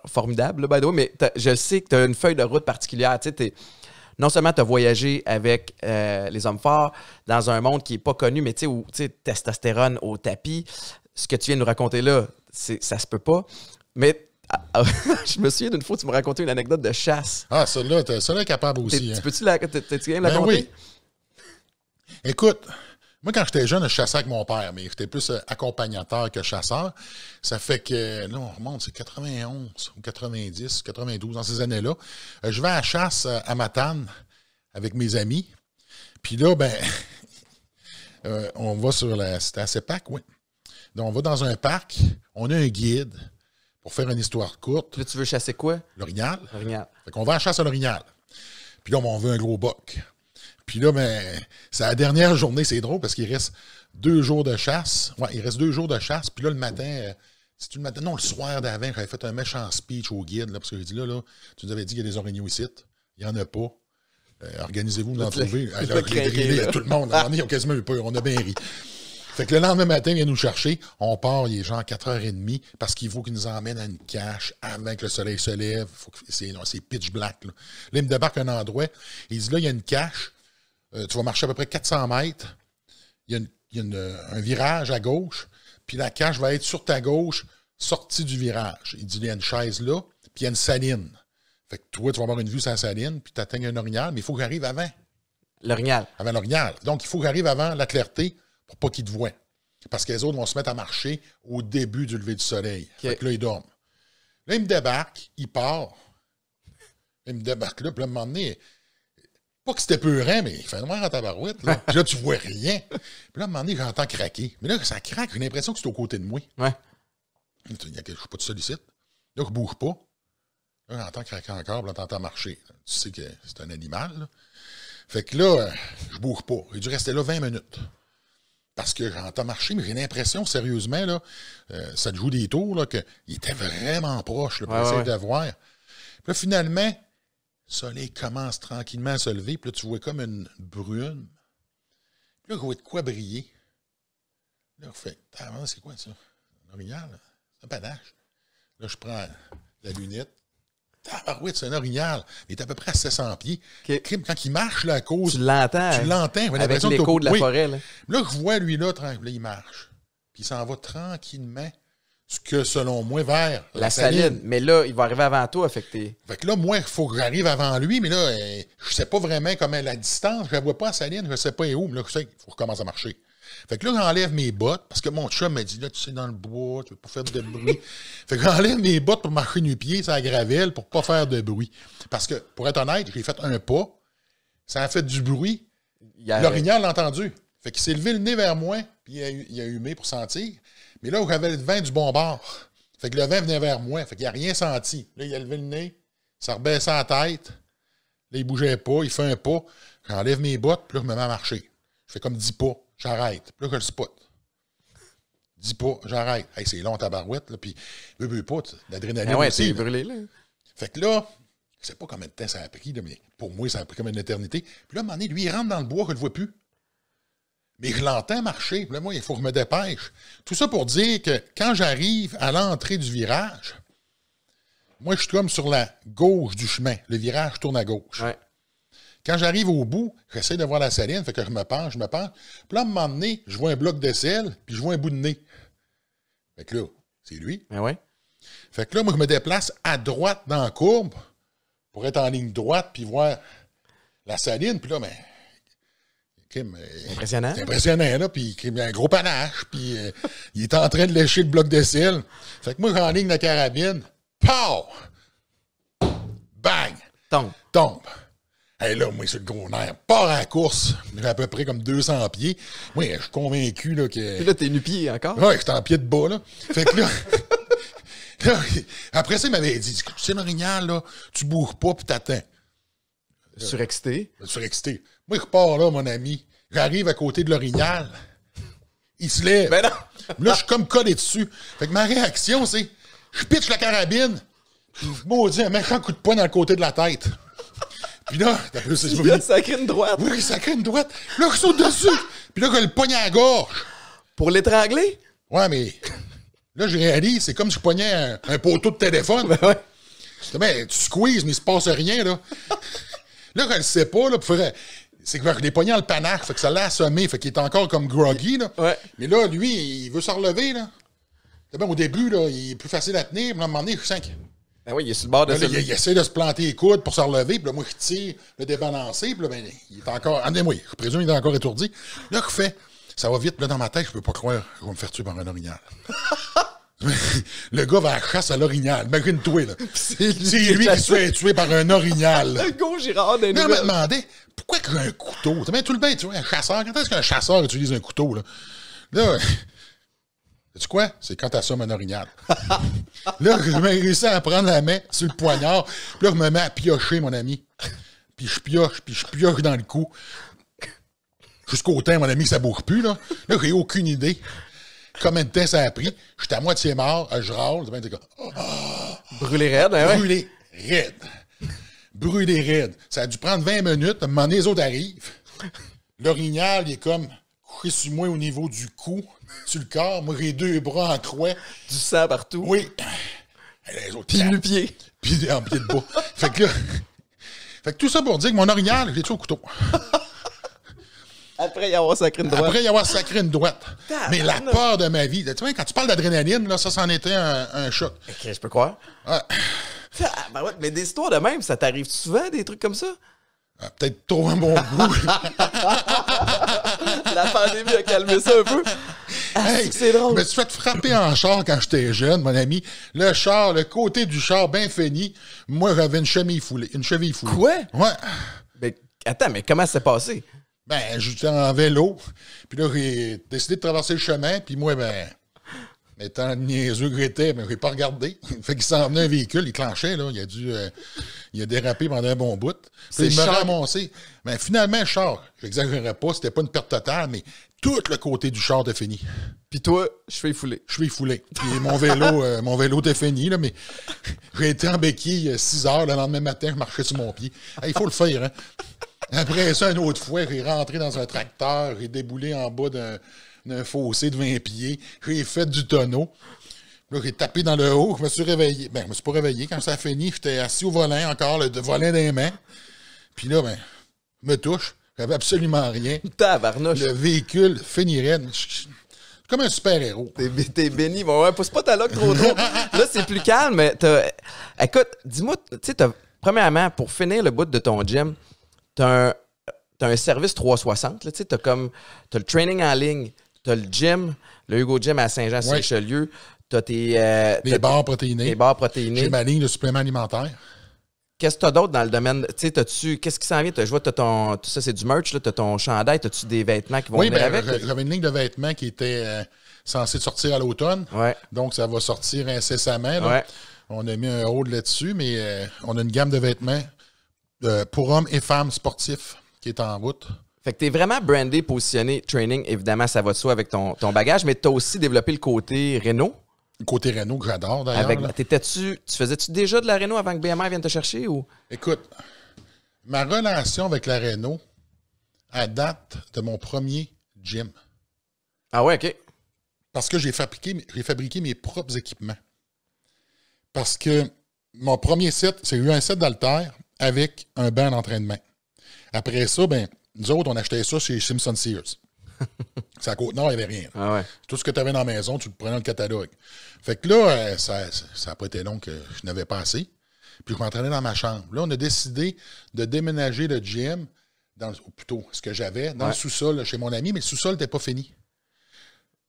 formidable, là, by the way, mais je sais que tu as une feuille de route particulière. Tu sais, non seulement tu voyagé avec euh, les hommes forts dans un monde qui n'est pas connu, mais tu sais, où testostérone au tapis, ce que tu viens de nous raconter là, ça se peut pas. Mais ah, ah, je me souviens d'une fois, tu me racontais une anecdote de chasse. Ah, celle-là, celle-là est capable aussi. Hein. Peux-tu la, la ben Oui. Écoute, moi, quand j'étais jeune, je chassais avec mon père, mais j'étais plus euh, accompagnateur que chasseur. Ça fait que, là, on remonte, c'est 91 ou 90, 92, dans ces années-là. Euh, je vais à chasse euh, à Matane avec mes amis. Puis là, ben, on va sur la. C'était assez CEPAC, oui. Donc, on va dans un parc, on a un guide pour faire une histoire courte. Là, tu veux chasser quoi? L'orignal. L'orignal. Fait qu'on va en chasse à l'orignal. Puis là, on veut un gros boc. Puis là, ben, c'est la dernière journée, c'est drôle parce qu'il reste deux jours de chasse. Ouais, il reste deux jours de chasse. Puis là, le matin, euh, c'est le matin, non, le soir d'avant, j'avais fait un méchant speech au guide, là, parce que j'ai dit, là, là, tu nous avais dit qu'il y a des orignaux ici. Il n'y en a pas. Euh, organisez-vous, vous en tout le monde, on, a quasiment eu peur. On a bien ri. Fait que le lendemain matin, il vient nous chercher. On part, il est genre 4h30 parce qu'il faut qu'il nous emmène à une cache avant que le soleil se lève. C'est pitch black. Là. là. il me débarque un endroit. Il dit là, il y a une cache. Euh, tu vas marcher à peu près 400 mètres. Il y a, euh, un virage à gauche. Puis la cache va être sur ta gauche, sortie du virage. Il dit il y a une chaise là, puis il y a une saline. Fait que toi, tu vas avoir une vue sur la saline, puis tu atteignes un orignal, mais il faut que j'arrive avant. L'orignal. Avant l'orignal. Donc, il faut que j'arrive avant la clarté pour pas qu'ils te voient. Parce que les autres vont se mettre à marcher au début du lever du soleil. Fait que là, ils dorment. Là, il me débarque, il part. Il me débarque là, puis là, à un moment donné, pas que c'était peurant, mais il fait noir à tabarouette. Là. là, tu vois rien. Puis là, à un moment donné, j'entends craquer. Mais là, ça craque, j'ai l'impression que c'est aux côtés de moi. Ouais. Je y a pas de sollicite. Là, je bouge pas. Là, j'entends craquer encore, puis là, t'entends marcher. Tu sais que c'est un animal. Fait que là, je bouge pas. J'ai dû rester là 20 minutes parce que j'entends marcher, mais j'ai l'impression, sérieusement, là, euh, ça te joue des tours, qu'il était vraiment proche, le ouais, d'avoir. Puis là, finalement, le soleil commence tranquillement à se lever, puis là, tu vois comme une brume. Puis là, vois de quoi briller. Là, je fais, c'est quoi ça? Un orignal, là? un panache. Là, je prends la lunette, ah oui, c'est un orignal. Il est à peu près à 700 pieds. Quand il marche, là, à cause. Tu l'entends. Tu l'entends. Avec l'écho de la forêt. Là. là. je vois, lui, là, tranquille, il marche. Puis il s'en va tranquillement, ce que selon moi, vers la, saline. Mais là, il va arriver avant toi, affecté. Fait que là, moi, il faut que j'arrive avant lui, mais là, euh, je ne sais pas vraiment comment la distance. Je la vois pas à saline, je ne sais pas où. Mais là, je sais qu'il faut recommencer à marcher. Fait que là, j'enlève mes bottes parce que mon chum m'a dit là, tu sais, dans le bois, tu veux pas faire de bruit. fait que j'enlève mes bottes pour marcher du pied ça gravelle pour pas faire de bruit. Parce que, pour être honnête, j'ai fait un pas, ça a fait du bruit. L'orignal l'a entendu. Fait qu'il s'est levé le nez vers moi, puis il a, humé pour sentir. Mais là où j'avais le vent du bon bord, fait que le vent venait vers moi, fait qu'il a rien senti. Là, il a levé le nez, ça rebaissait la tête. Là, il bougeait pas, il fait un pas. J'enlève mes bottes, puis là, je me mets à marcher. Je fais comme 10 pas j'arrête. Puis là, je le spot. Dis pas, j'arrête. Hey, c'est long, ta barouette, Puis, veux, pas, l'adrénaline. Ah ouais, brûlé, là. Fait que là, je sais pas combien de temps ça a pris, mais pour moi, ça a pris comme une éternité. Puis là, à un moment donné, lui, il rentre dans le bois, que je le vois plus. Mais je l'entends marcher. Puis là, moi, il faut que je me dépêche. Tout ça pour dire que quand j'arrive à l'entrée du virage, moi, je suis comme sur la gauche du chemin. Le virage tourne à gauche. Oui. Quand j'arrive au bout, j'essaie de voir la saline, fait que je me penche, je me penche. Puis là, à un moment donné, je vois un bloc de sel, puis je vois un bout de nez. Fait que là, c'est lui. Ben ouais? Fait que là, moi, je me déplace à droite dans la courbe pour être en ligne droite, puis voir la saline. Puis là, ben, mais. Euh, impressionnant. C'est impressionnant, là. Puis il a un gros panache, puis euh, il est en train de lécher le bloc de sel. Fait que moi, en ligne de carabine. Pow! Bang! Tombe. Tombe. Hey là, moi, c'est le gros nerf. Pars à la course. J'ai à peu près comme 200 pieds. Moi, je suis convaincu là, que. Puis là, t'es nu-pied encore. Ouais, j'étais en pied de bas, là. Fait que là. après ça, il m'avait dit Tu sais, là, tu bouges pas puis t'attends. Surexcité. Euh, surexcité. Moi, je pars là, mon ami. J'arrive à côté de l'orignal. Il se lève. Ben non. Là, je suis comme collé dessus. Fait que ma réaction, c'est je pitche la carabine. Maudit, un méchant coup de poing dans le côté de la tête. Puis là, t'as vu c'est Là, ça crée une droite. Oui, ça crée une droite. Là, il saute dessus. Puis là, il le poignet à la gorge. Pour l'étrangler? Ouais, mais là, je réalise, c'est comme si je pognais un, poteau de téléphone. Ben ouais. Mais ben, tu squeezes, mais il se passe rien, là. là, je le sait pas, là, pour faire c'est que pogné dans le panache, fait que ça l'a assommé, fait qu'il est encore comme groggy, là. Ouais. Mais là, lui, il veut se relever, là. au début, là, il est plus facile à tenir, mais à un moment donné, je ben oui, il est sur le bord de ben il, essaie de se planter les coudes pour se relever, puis là, moi, je tire, le débalancé, puis là, ben, il est encore. amenez moi je présume qu'il est encore étourdi. Là, je fais, ça va vite, là, dans ma tête, je peux pas croire qu'on va me faire tuer par un orignal. le gars va à la chasse à l'orignal. Imagine-toi, là. C'est lui, qui se fait tuer par un orignal. le gars Girard d'un il m'a demandé pourquoi qu'il un couteau? T'as bien tout le bain, tu vois, un chasseur. Quand est-ce qu'un chasseur utilise un couteau, là? Là sais quoi? C'est quand t'as un orignal. là, je me réussi à prendre la main sur le poignard. Puis là, je me mets à piocher, mon ami. Puis je pioche, puis je pioche dans le cou. Jusqu'au temps, mon ami, ça bourre plus, là. Là, j'ai aucune idée. Combien de temps ça a pris? J'étais à moitié mort, euh, je râle. Oh! brûlé raide, hein, ouais? Brûlé raide. Brûlé raide. Ça a dû prendre 20 minutes. mon un moment L'orignal, il est comme couché sur moi au niveau du cou sur le corps, moi, deux bras en croix. Du sang partout. Oui. Les le pied. Puis en pied de bas. fait que là, fait que tout ça pour dire que mon orignal, j'ai tout au couteau. Après y avoir sacré une droite. Après y avoir sacré une droite. Mais la peur de ma vie. Tu vois, quand tu parles d'adrénaline, là, ça, c'en était un, choc. OK, je peux croire. Ouais. mais des histoires de même, ça t'arrive souvent, des trucs comme ça? Ah, peut-être trop un bon goût. la pandémie a calmé ça un peu. Mais ah, c'est drôle. Je me suis fait frapper en char quand j'étais jeune, mon ami. Le char, le côté du char bien fini. Moi, j'avais une chemise foulée. Une cheville foulée. Quoi? Ouais. Mais attends, mais comment ça s'est passé? Ben, j'étais en vélo. Puis là, j'ai décidé de traverser le chemin. Puis moi, ben, mais tant niaiseux que j'étais, mais j'ai pas regardé. fait qu'il s'en un véhicule, il clenchait, là. Il a dû. Euh, il a dérapé pendant un bon bout. C'est il m'a ramassé. Mais finalement, char, je n'exagérerai pas, c'était pas une perte totale, mais tout le côté du char était fini. Puis toi, je suis foulé. Je suis foulé. Puis mon vélo, euh, mon vélo était fini, mais j'ai été en béquille 6 euh, heures le lendemain matin, je marchais sur mon pied. Il faut le faire, hein. Après ça, une autre fois, j'ai rentré dans un tracteur, j'ai déboulé en bas d'un d'un fossé de 20 pieds. J'ai fait du tonneau. Là, j'ai tapé dans le haut, je me suis réveillé. Ben, je me suis pas réveillé. Quand ça a fini, j'étais assis au volant encore, le volant des mains. Puis là, ben, me touche. n'avais absolument rien. Tabarnouche. Le véhicule finirait. Comme un super-héros. T'es béni. Bon, pousse pas ta loque trop trop. là, c'est plus calme. Écoute, dis-moi, tu sais, premièrement, pour finir le bout de ton gym, t'as un, as un service 360. Tu sais, comme. T'as le training en ligne tu as le gym, le Hugo Gym à Saint-Jean-sur-Richelieu. Tu as tes. Euh, les barres protéinées. Les barres protéinées. J'ai ma ligne de suppléments alimentaires. Qu'est-ce que tu as d'autre dans le domaine? tu as tu qu'est-ce qui s'en vient? je vois, as ton, tout ça, c'est du merch, tu as ton chandail, as-tu des vêtements qui vont oui, venir ben, avec? J'avais une ligne de vêtements qui était euh, censée sortir à l'automne. Ouais. Donc, ça va sortir incessamment. Ouais. On a mis un haut là-dessus, mais euh, on a une gamme de vêtements euh, pour hommes et femmes sportifs qui est en route. Fait que tu es vraiment brandé, positionné, training, évidemment, ça va de soi avec ton, ton bagage, mais tu as aussi développé le côté Renault. Côté Renault que j'adore d'ailleurs. T'étais-tu, tu faisais-tu déjà de la Renault avant que BMR vienne te chercher ou? Écoute, ma relation avec la Renault, à date de mon premier gym. Ah ouais, OK. Parce que j'ai fabriqué, mes propres équipements. Parce que mon premier set, c'est eu un set d'alter avec un banc d'entraînement. Après ça, ben, nous autres, on achetait ça chez Simpson Sears. c'est à Côte-Nord, il n'y avait rien. Ah Tout ce que tu avais dans la maison, tu le prenais dans le catalogue. Fait que là, euh, ça n'a pas été long que je n'avais pas assez. Puis je m'entraînais dans ma chambre. Là, on a décidé de déménager le gym, dans, ou plutôt ce que j'avais, dans le sous-sol chez mon ami, mais le sous-sol n'était pas fini.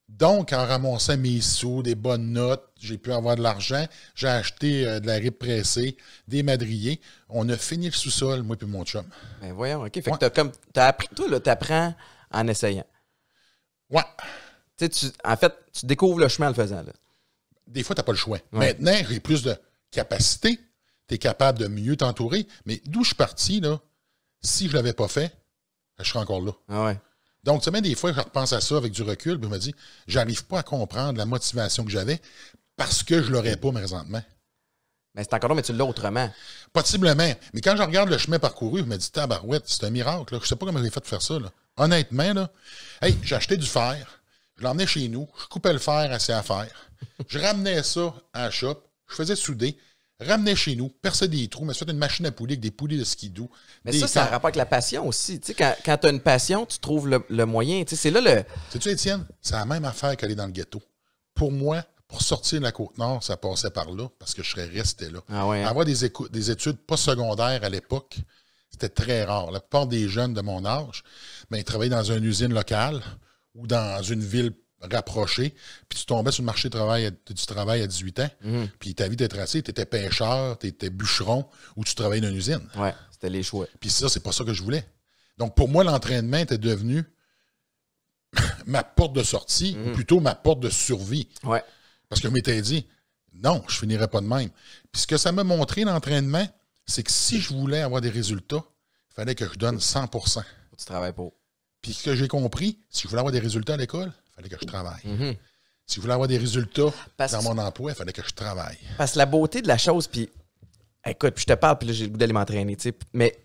Donc, en ramassant mes sous, des bonnes notes, j'ai pu avoir de l'argent, j'ai acheté euh, de la ripressée, pressée, des madriers. On a fini le sous-sol, moi et mon chum. Ben voyons, OK. Fait que t'as appris toi, là, t'apprends en essayant. Ouais. tu en fait, tu découvres le chemin en le faisant. Des fois, t'as pas le choix. Maintenant, j'ai plus de capacité. Tu es capable de mieux t'entourer. Mais d'où je suis parti, là, si je l'avais pas fait, je serais encore là. Ah ouais. Donc, tu sais, des fois, je repense à ça avec du recul, puis je me dis, j'arrive pas à comprendre la motivation que j'avais parce que je l'aurais pas présentement. Mais c'est encore là, mais tu l'as autrement. Possiblement. Mais quand je regarde le chemin parcouru, je me dis, tabarouette, c'est un miracle. Je Je sais pas comment j'ai fait de faire ça. Honnêtement, là, hey, j'ai acheté du fer, je l'emmenais chez nous, je coupais le fer assez à faire, je ramenais ça à la shop, je faisais souder, ramenez chez nous, percez des trous, mais faites une machine à poulies avec des poulies de skidoo. Mais ça, ça a rapport avec la passion aussi. Tu sais, quand, tu as une passion, tu trouves le, moyen. Tu sais, c'est là le. Sais-tu, Étienne, c'est la même affaire qu'aller dans le ghetto. Pour moi, pour sortir de la Côte-Nord, ça passait par là, parce que je serais resté là. Ah hein? Avoir des, études post-secondaires à l'époque, c'était très rare. La plupart des jeunes de mon âge, ben, ils travaillaient dans une usine locale ou dans une ville rapproché, puis tu tombais sur le marché du travail à, du travail 18 ans, mhm. puis ta vie était tracée, tu étais pêcheur, tu étais bûcheron ou tu travaillais dans une usine. Ouais, c'était les choix. Puis ça, c'est pas ça que je voulais. Donc pour moi, l'entraînement était devenu ma porte de sortie, ou mhm. plutôt ma porte de survie. Ouais. Parce que je m'étais dit, non, je finirais pas de même. Puis ce que ça m'a montré, l'entraînement, c'est que si je voulais avoir des résultats, il fallait que je donne 100 Tu travailles pour. Puis ce que j'ai compris, si je voulais avoir des résultats à l'école, fallait que je travaille. Mhm. Si je voulais avoir des résultats dans mon emploi, il fallait que je travaille. Parce que la beauté de la chose, puis écoute, puis je te parle, puis là, j'ai le goût d'aller m'entraîner, mais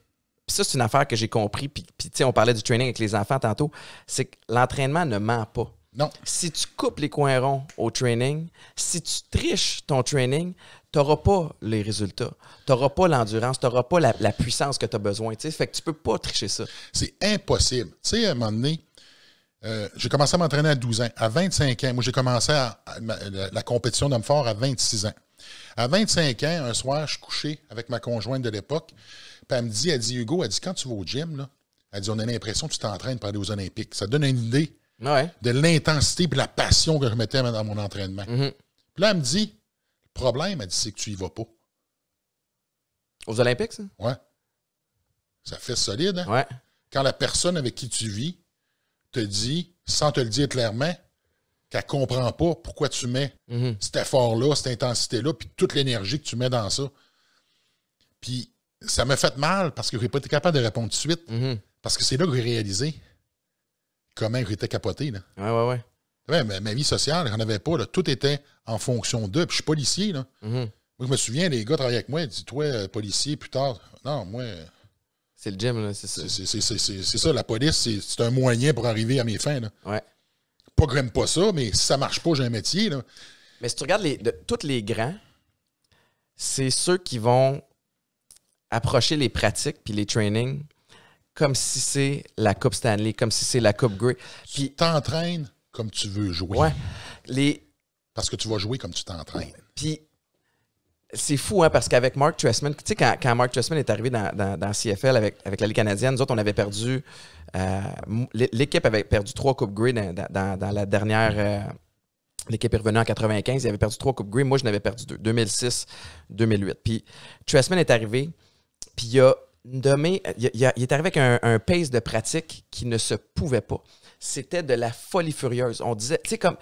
ça, c'est une affaire que j'ai compris, puis, tu sais, on parlait du training avec les enfants tantôt, c'est que l'entraînement ne ment pas. Non. Si tu coupes les coins ronds au training, si tu triches ton training, tu n'auras pas les résultats. Tu n'auras pas l'endurance, tu n'auras pas la, puissance que tu as besoin. sais, Fait que tu peux pas tricher ça. C'est impossible. Tu sais, à un moment donné, euh, j'ai commencé à m'entraîner à 12 ans. À 25 ans, moi, j'ai commencé à, la, compétition d'homme fort à 26 ans. À 25 ans, un soir, je couchais avec ma conjointe de l'époque. Puis elle me dit, elle dit, Hugo, elle dit, quand tu vas au gym, là, elle dit, on a l'impression que tu t'entraînes pour aller aux Olympiques. Ça donne une idée de l'intensité et de la passion que je mettais dans mon entraînement. Mm-hmm. Puis là, elle me dit, le problème, elle dit, c'est que tu y vas pas. Aux Olympiques, ça? Ouais. Ça fait solide, hein? Ouais. Quand la personne avec qui tu vis te dit, sans te le dire clairement, qu'elle ne comprend pas pourquoi tu mets mhm. cet effort-là, cette intensité-là, puis toute l'énergie que tu mets dans ça. Puis ça m'a fait mal parce que je n'ai pas été capable de répondre tout de suite. Mhm. Parce que c'est là que j'ai réalisé comment j'étais capoté. Là. Ouais, ouais, ouais. ma, vie sociale, j'en avais pas. Tout était en fonction d'eux. Puis je suis policier. Là. Mhm. Moi, je me souviens, les gars travaillaient avec moi. Ils toi, euh, policier, plus tard. Non, moi, c'est le gym, là, c'est ça. C'est ça, la police, c'est un moyen pour arriver à mes fins. Là. Ouais. Pas grimpe pas ça, mais si ça marche pas, j'ai un métier. Mais si tu regardes les, tous les grands, c'est ceux qui vont approcher les pratiques puis les trainings comme si c'est la Coupe Stanley, comme si c'est la Coupe Grey. Puis t'entraînes comme tu veux jouer. Ouais. Les... Parce que tu vas jouer comme tu t'entraînes. Puis c'est fou, hein, parce qu'avec Mark Tressman, tu sais, quand, Mark Tressman est arrivé dans, CFL avec, la Ligue canadienne, nous autres, on avait perdu. Euh, l'équipe avait perdu trois Coupes Grey dans, la dernière. Euh, l'équipe est revenue en 95. Il avait perdu trois Coupes Grey. Moi, je n'avais perdu deux. 2006, 2008. Puis Tressman est arrivé. Puis il a Il, est arrivé avec un, un pace de pratique qui ne se pouvait pas c'était de la folie furieuse. On disait, tu sais, comme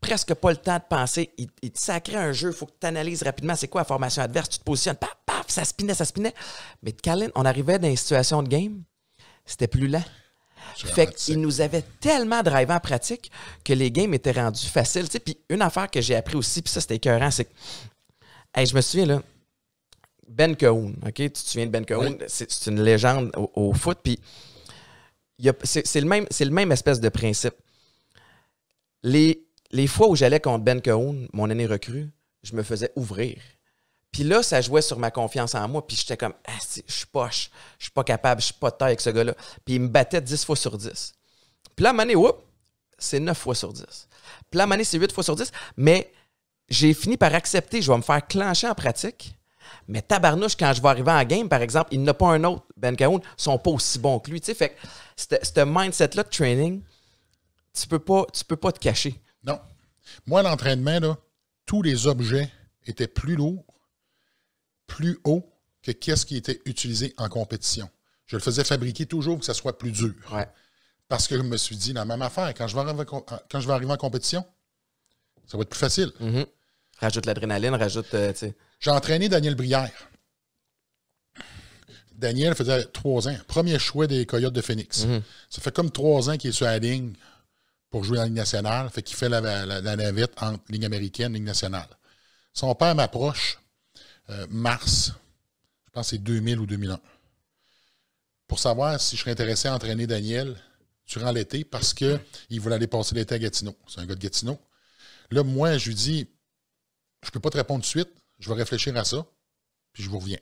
presque pas le temps de penser. Il, sacré un jeu. Il faut que tu analyses rapidement c'est quoi la formation adverse. Tu te positionnes, paf, paf, ça spinait, ça spinait. Mais de on arrivait dans une situation de game, c'était plus lent. Fait qu'il nous avait tellement drivé en pratique que les games étaient rendus faciles. Puis une affaire que j'ai appris aussi, puis ça c'était écœurant, c'est que je me souviens là, Ben Cahoon, OK? Tu te souviens de Ben Cahoon? C'est une légende au, foot. Puis c'est le, même, le même espèce de principe. Les, les fois où j'allais contre Ben Cahoun, mon aîné recrue, je me faisais ouvrir. Puis là, ça jouait sur ma confiance en moi. Puis j'étais comme, ah, je suis poche, je suis pas capable, je suis pas de taille avec ce gars-là. Puis il me battait 10 fois sur 10. Puis là, à c'est 9 fois sur 10. Puis là, c'est 8 fois sur 10. Mais j'ai fini par accepter, je vais me faire clencher en pratique. Mais tabarnouche, quand je vais arriver en game, par exemple, il n'a pas un autre. Ben ils sont pas aussi bons que lui. Tu sais, fait que ce mindset-là de training, tu peux pas, tu peux pas te cacher. Non. Moi, l'entraînement, tous les objets étaient plus lourds, plus hauts que qu'est-ce qui était utilisé en compétition. Je le faisais fabriquer toujours pour que ça soit plus dur. Parce que je me suis dit, la même affaire, quand je vais arriver, en compétition, ça va être plus facile. Mm-hmm. Rajoute l'adrénaline, rajoute. Euh, J'ai entraîné Daniel Brière. Daniel faisait trois ans. Premier choix des Coyotes de Phoenix. Mm-hmm. Ça fait comme trois ans qu'il est sur la ligne pour jouer en Ligue nationale, fait qu'il fait la, navette entre Ligue américaine et Ligue nationale. Son père m'approche euh, mars, je pense que c'est 2000 ou 2001, pour savoir si je serais intéressé à entraîner Daniel durant l'été parce qu'il voulait aller passer l'été à Gatineau. C'est un gars de Gatineau. Là, moi, je lui dis, je ne peux pas te répondre de suite, je vais réfléchir à ça, puis je vous reviens.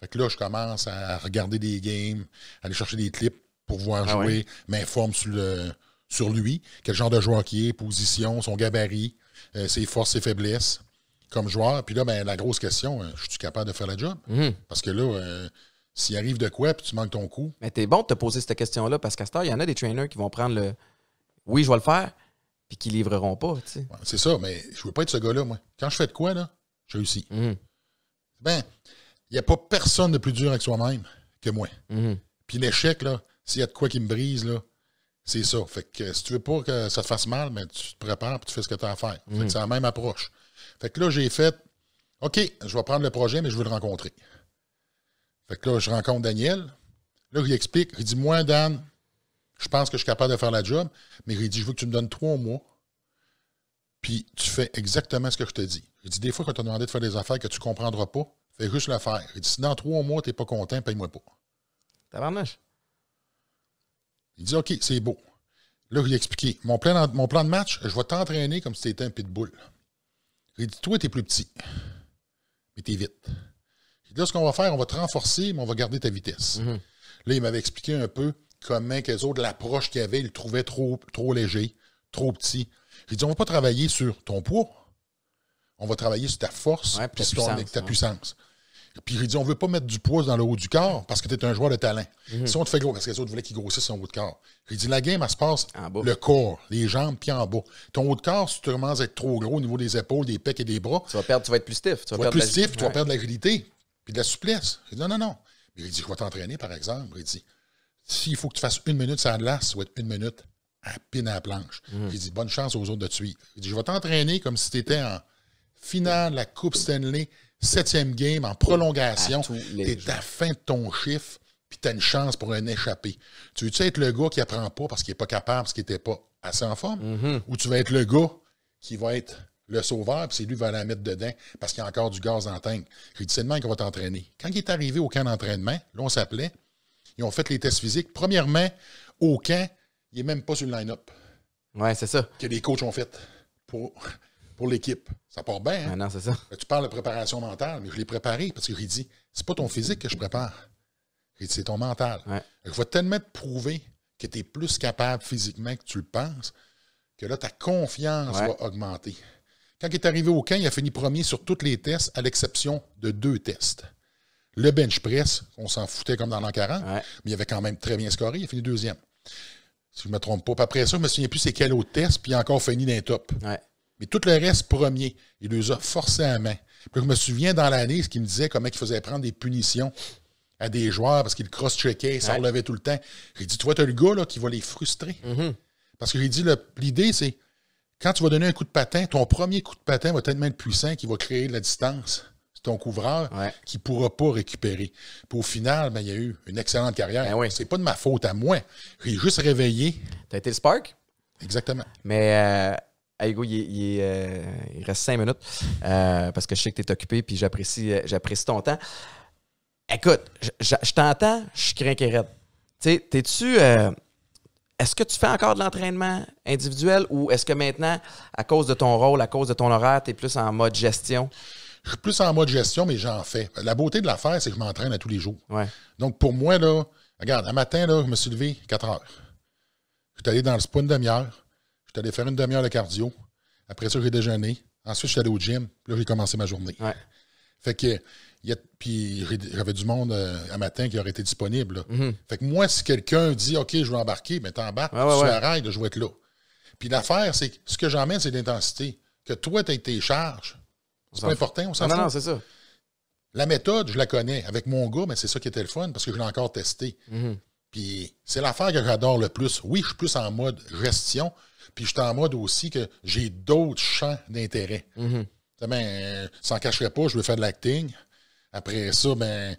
Fait que là, je commence à regarder des games, aller chercher des clips pour voir ah jouer, m'informe sur le, sur lui, quel genre de joueur qui est, position, son gabarit, euh, ses forces, ses faiblesses comme joueur. Puis là, ben, la grosse question, euh, je suis capable de faire la job? Mhm. Parce que là, euh, s'il arrive de quoi, puis tu manques ton coup. Mais t'es bon de te poser cette question-là, parce qu'à ce temps, il y en a des trainers qui vont prendre le Oui, je vais le faire, puis qui livreront pas. Tu sais. c'est ça, mais je veux pas être ce gars-là, moi. Quand je fais de quoi, là, je réussis. Mhm. Ben, il n'y a pas personne de plus dur avec soi-même que moi. Mhm. Puis l'échec, là, s'il y a de quoi qui me brise, là, c'est ça. Fait que si tu veux pas que ça te fasse mal, mais ben, tu te prépares et tu fais ce que tu as à faire. Fait que mm. c'est la même approche. Fait que là, j'ai fait OK, je vais prendre le projet, mais je veux le rencontrer. Fait que là, je rencontre Daniel. Là, il explique. Il dit Moi, Dan, je pense que je suis capable de faire la job, mais il dit Je veux que tu me donnes trois mois, puis tu fais exactement ce que je te dis. Il dit Des fois, quand tu as demandé de faire des affaires que tu comprendras pas, fais juste l'affaire. Il dit Si dans trois mois, tu n'es pas content, paye-moi pas. Tabarnache. Il dit OK, c'est beau. Là, il a expliqué mon plan, mon plan de match, je vais t'entraîner comme si tu étais un pitbull. Il dit Toi, tu es plus petit, mais tu es vite. Il dit Là, ce qu'on va faire, on va te renforcer, mais on va garder ta vitesse. Mhm. Là, il m'avait expliqué un peu comment les autres, l'approche qu'il avait, il le trouvait trop, trop léger, trop petit. Il dit On va pas travailler sur ton poids, on va travailler sur ta force et sur ta puissance. Puis il dit, on ne veut pas mettre du poids dans le haut du corps parce que tu es un joueur de talent. Mhm. Si on te fait gros, parce que les autres voulaient qu'il grossisse son haut de corps. Il dit, la game, elle se passe le corps, les jambes, puis en bas. Ton haut de corps, si tu commences à être trop gros au niveau des épaules, des pecs et des bras, tu vas, perdre, tu vas être plus stiff. Tu vas, perdre plus tu de l'agilité, puis de la souplesse. Il dit, non, non, non. Il dit, je vais t'entraîner, par exemple. Il dit, s'il faut que tu fasses une minute sur la glace, ça va être une minute à pine à la planche. Mhm. Il dit, bonne chance aux autres de te Il dit, je vais t'entraîner comme si tu étais en finale la Coupe Stanley Septième game en prolongation, t'es à la fin de ton chiffre, puis t'as une chance pour un échappé. Tu veux-tu être le gars qui apprend pas parce qu'il est pas capable, parce qu'il était pas assez en forme, mhm. ou tu vas être le gars qui va être le sauveur, puis c'est lui qui va la mettre dedans parce qu'il y a encore du gaz dans tête. tank. va t'entraîner. Quand il est arrivé au camp d'entraînement, là, on s'appelait, ils ont fait les tests physiques. Premièrement, au camp, il n'est même pas sur le line-up. Ouais, c'est ça. Que les coachs ont fait pour pour l'équipe. Ça part bien. Hein? Ah non, c'est ça. tu parles de préparation mentale, mais je l'ai préparé parce que ai dit c'est pas ton physique que je prépare. C'est ton mental. Je vais tellement te prouver que tu es plus capable physiquement que tu le penses que là, ta confiance va augmenter. Quand il est arrivé au camp, il a fini premier sur tous les tests, à l'exception de deux tests. Le bench press, on s'en foutait comme dans l'an 40, mais il avait quand même très bien scoré, il a fini deuxième. Si je ne me trompe pas. après ça, je ne me souviens plus c'est quel autre test, puis il a encore fini d'un top. Mais tout le reste, premier, il les a forcés à main. Puis je me souviens dans l'année, ce qu'il me disait, comment il faisait prendre des punitions à des joueurs parce qu'il cross-checkait, ça s'enlevait tout le temps. J'ai dit, toi, tu as le gars qui va les frustrer. Mm-hmm. Parce que j'ai dit, l'idée, c'est quand tu vas donner un coup de patin, ton premier coup de patin va tellement être puissant qu'il va créer de la distance. C'est ton couvreur qui ne pourra pas récupérer. Puis au final, ben, il y a eu une excellente carrière. Ce ben C'est pas de ma faute à moi. J'ai juste réveillé. T'as été le spark? Exactement. Mais. Euh, Aigo, Hugo, euh, il, reste cinq minutes euh, parce que je sais que tu es occupé puis j'apprécie, euh, j'apprécie ton temps. Écoute, je, t'entends, je crains qu'il Tu t'es-tu. est-ce que tu fais encore de l'entraînement individuel ou est-ce que maintenant, à cause de ton rôle, à cause de ton horaire, tu es plus en mode gestion? Je suis plus en mode gestion, mais j'en fais. La beauté de l'affaire, c'est que je m'entraîne à tous les jours. Donc pour moi, là, regarde, un matin, là, je me suis levé 4 heures. Je suis allé dans le spa une demi-heure. J'allais faire une demi-heure de cardio. Après ça, j'ai déjeuné. Ensuite, je suis allé au gym. là, j'ai commencé ma journée. Fait que, puis j'avais du monde euh, un matin qui aurait été disponible. Mm-hmm. Fait que moi, si quelqu'un dit OK, je veux embarquer, mais t'embarques, sur tu ouais, arrêtes, je vais être là. Puis l'affaire, c'est que ce que j'emmène, c'est l'intensité. Que toi, tu as tes charges, c'est pas important, on s'en fout. Non, non, c'est ça. La méthode, je la connais. Avec mon gars, mais c'est ça qui était le fun parce que je l'ai encore testé. Mm-hmm. Puis c'est l'affaire que j'adore le plus. Oui, je suis plus en mode gestion, puis je suis en mode aussi que j'ai d'autres champs d'intérêt. Je mhm. ne ben, euh, s'en cacherait pas, je veux faire de l'acting. Après ça, ben,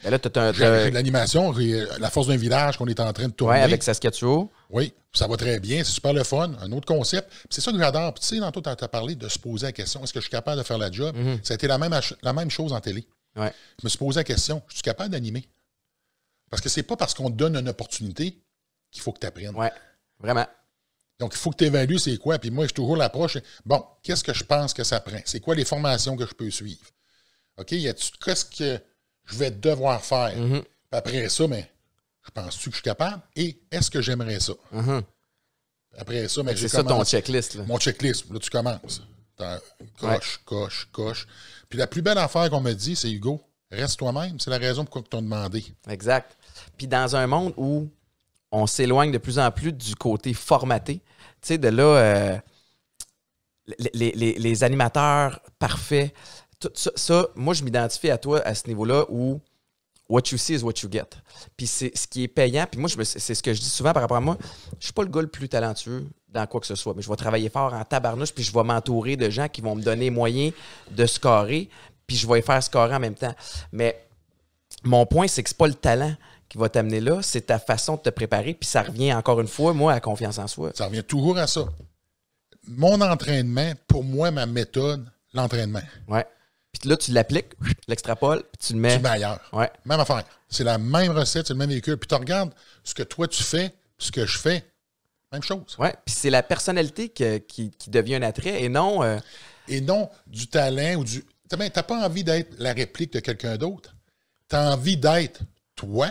l'animation, la force d'un village qu'on est en train de tourner. Ouais, avec Saskatchewan. Oui, ça va très bien, c'est super le fun, un autre concept. C'est ça que j'adore. Tu sais, dans tout, tu as parlé de se poser la question, est-ce que je suis capable de faire la job? Mhm. Ça a été la même, chose en télé. Je me suis posé la question, je suis capable d'animer? Parce que c'est pas parce qu'on te donne une opportunité qu'il faut que tu apprennes. Oui, vraiment. Donc, il faut que tu évalues c'est quoi. Puis moi, je toujours l'approche, bon, qu'est-ce que je pense que ça prend? C'est quoi les formations que je peux suivre? OK, qu'est-ce que je vais devoir faire? Mhm. après ça, mais ben, je pense-tu que je suis capable? Et est-ce que j'aimerais ça? Mhm. Après ça, mais ben, ben, C'est ça ton checklist. Mon checklist, là, tu commences. Coche, coche, coche. Puis la plus belle affaire qu'on me dit, c'est Hugo, reste toi-même. C'est la raison pourquoi tu t'ont demandé. Exact. Puis dans un monde où on s'éloigne de plus en plus du côté formaté. Tu sais, de là, euh, les, animateurs parfaits, tout ça, moi, je m'identifie à toi à ce niveau-là où what you see is what you get. Puis c'est ce qui est payant. Puis moi, c'est ce que je dis souvent par rapport à moi. Je ne suis pas le gars le plus talentueux dans quoi que ce soit, mais je vais travailler fort en tabarnouche, puis je vais m'entourer de gens qui vont me donner moyen de scorer, puis je vais faire scorer en même temps. Mais mon point, c'est que n'est pas le talent qui va t'amener là, c'est ta façon de te préparer. Puis ça revient encore une fois, moi, à confiance en soi. Ça revient toujours à ça. Mon entraînement, pour moi, ma méthode, l'entraînement. Ouais. Puis là, tu l'appliques, l'extrapole, puis tu le mets. Tu mets ailleurs. Même affaire. C'est la même recette, c'est le même véhicule. Puis tu regardes ce que toi tu fais, ce que je fais. Même chose. Oui, puis c'est la personnalité qui, devient un attrait et non. Euh, et non du talent ou du. Tu n'as ben, pas envie d'être la réplique de quelqu'un d'autre. Tu as envie d'être toi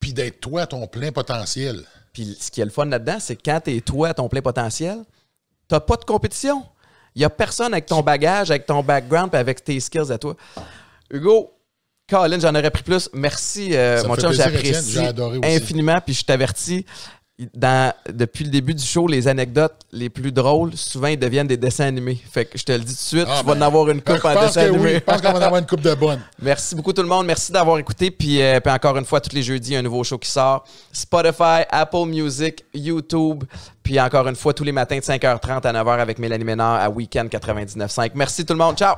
puis d'être toi à ton plein potentiel. Puis ce qui est le fun là-dedans, c'est que quand tu es toi à ton plein potentiel, tu n'as pas de compétition. Il n'y a personne avec ton bagage, avec ton background, avec tes skills à toi. Hugo, Colin, j'en aurais pris plus. Merci, euh, mon chum, j'apprécie infiniment. Puis je t'avertis, dans, depuis le début du show, les anecdotes les plus drôles, souvent, deviennent des dessins animés. Fait que je te le dis tout de suite, je ah, en ben, avoir une coupe en dessin animé. je pense qu'on va en avoir une coupe de bonne. Merci beaucoup tout le monde. Merci d'avoir écouté. Puis, euh, puis, encore une fois, tous les jeudis, un nouveau show qui sort. Spotify, Apple Music, YouTube. Puis encore une fois, tous les matins de 5h30 à 9h avec Mélanie Ménard à Weekend 99.5. Merci tout le monde. Ciao!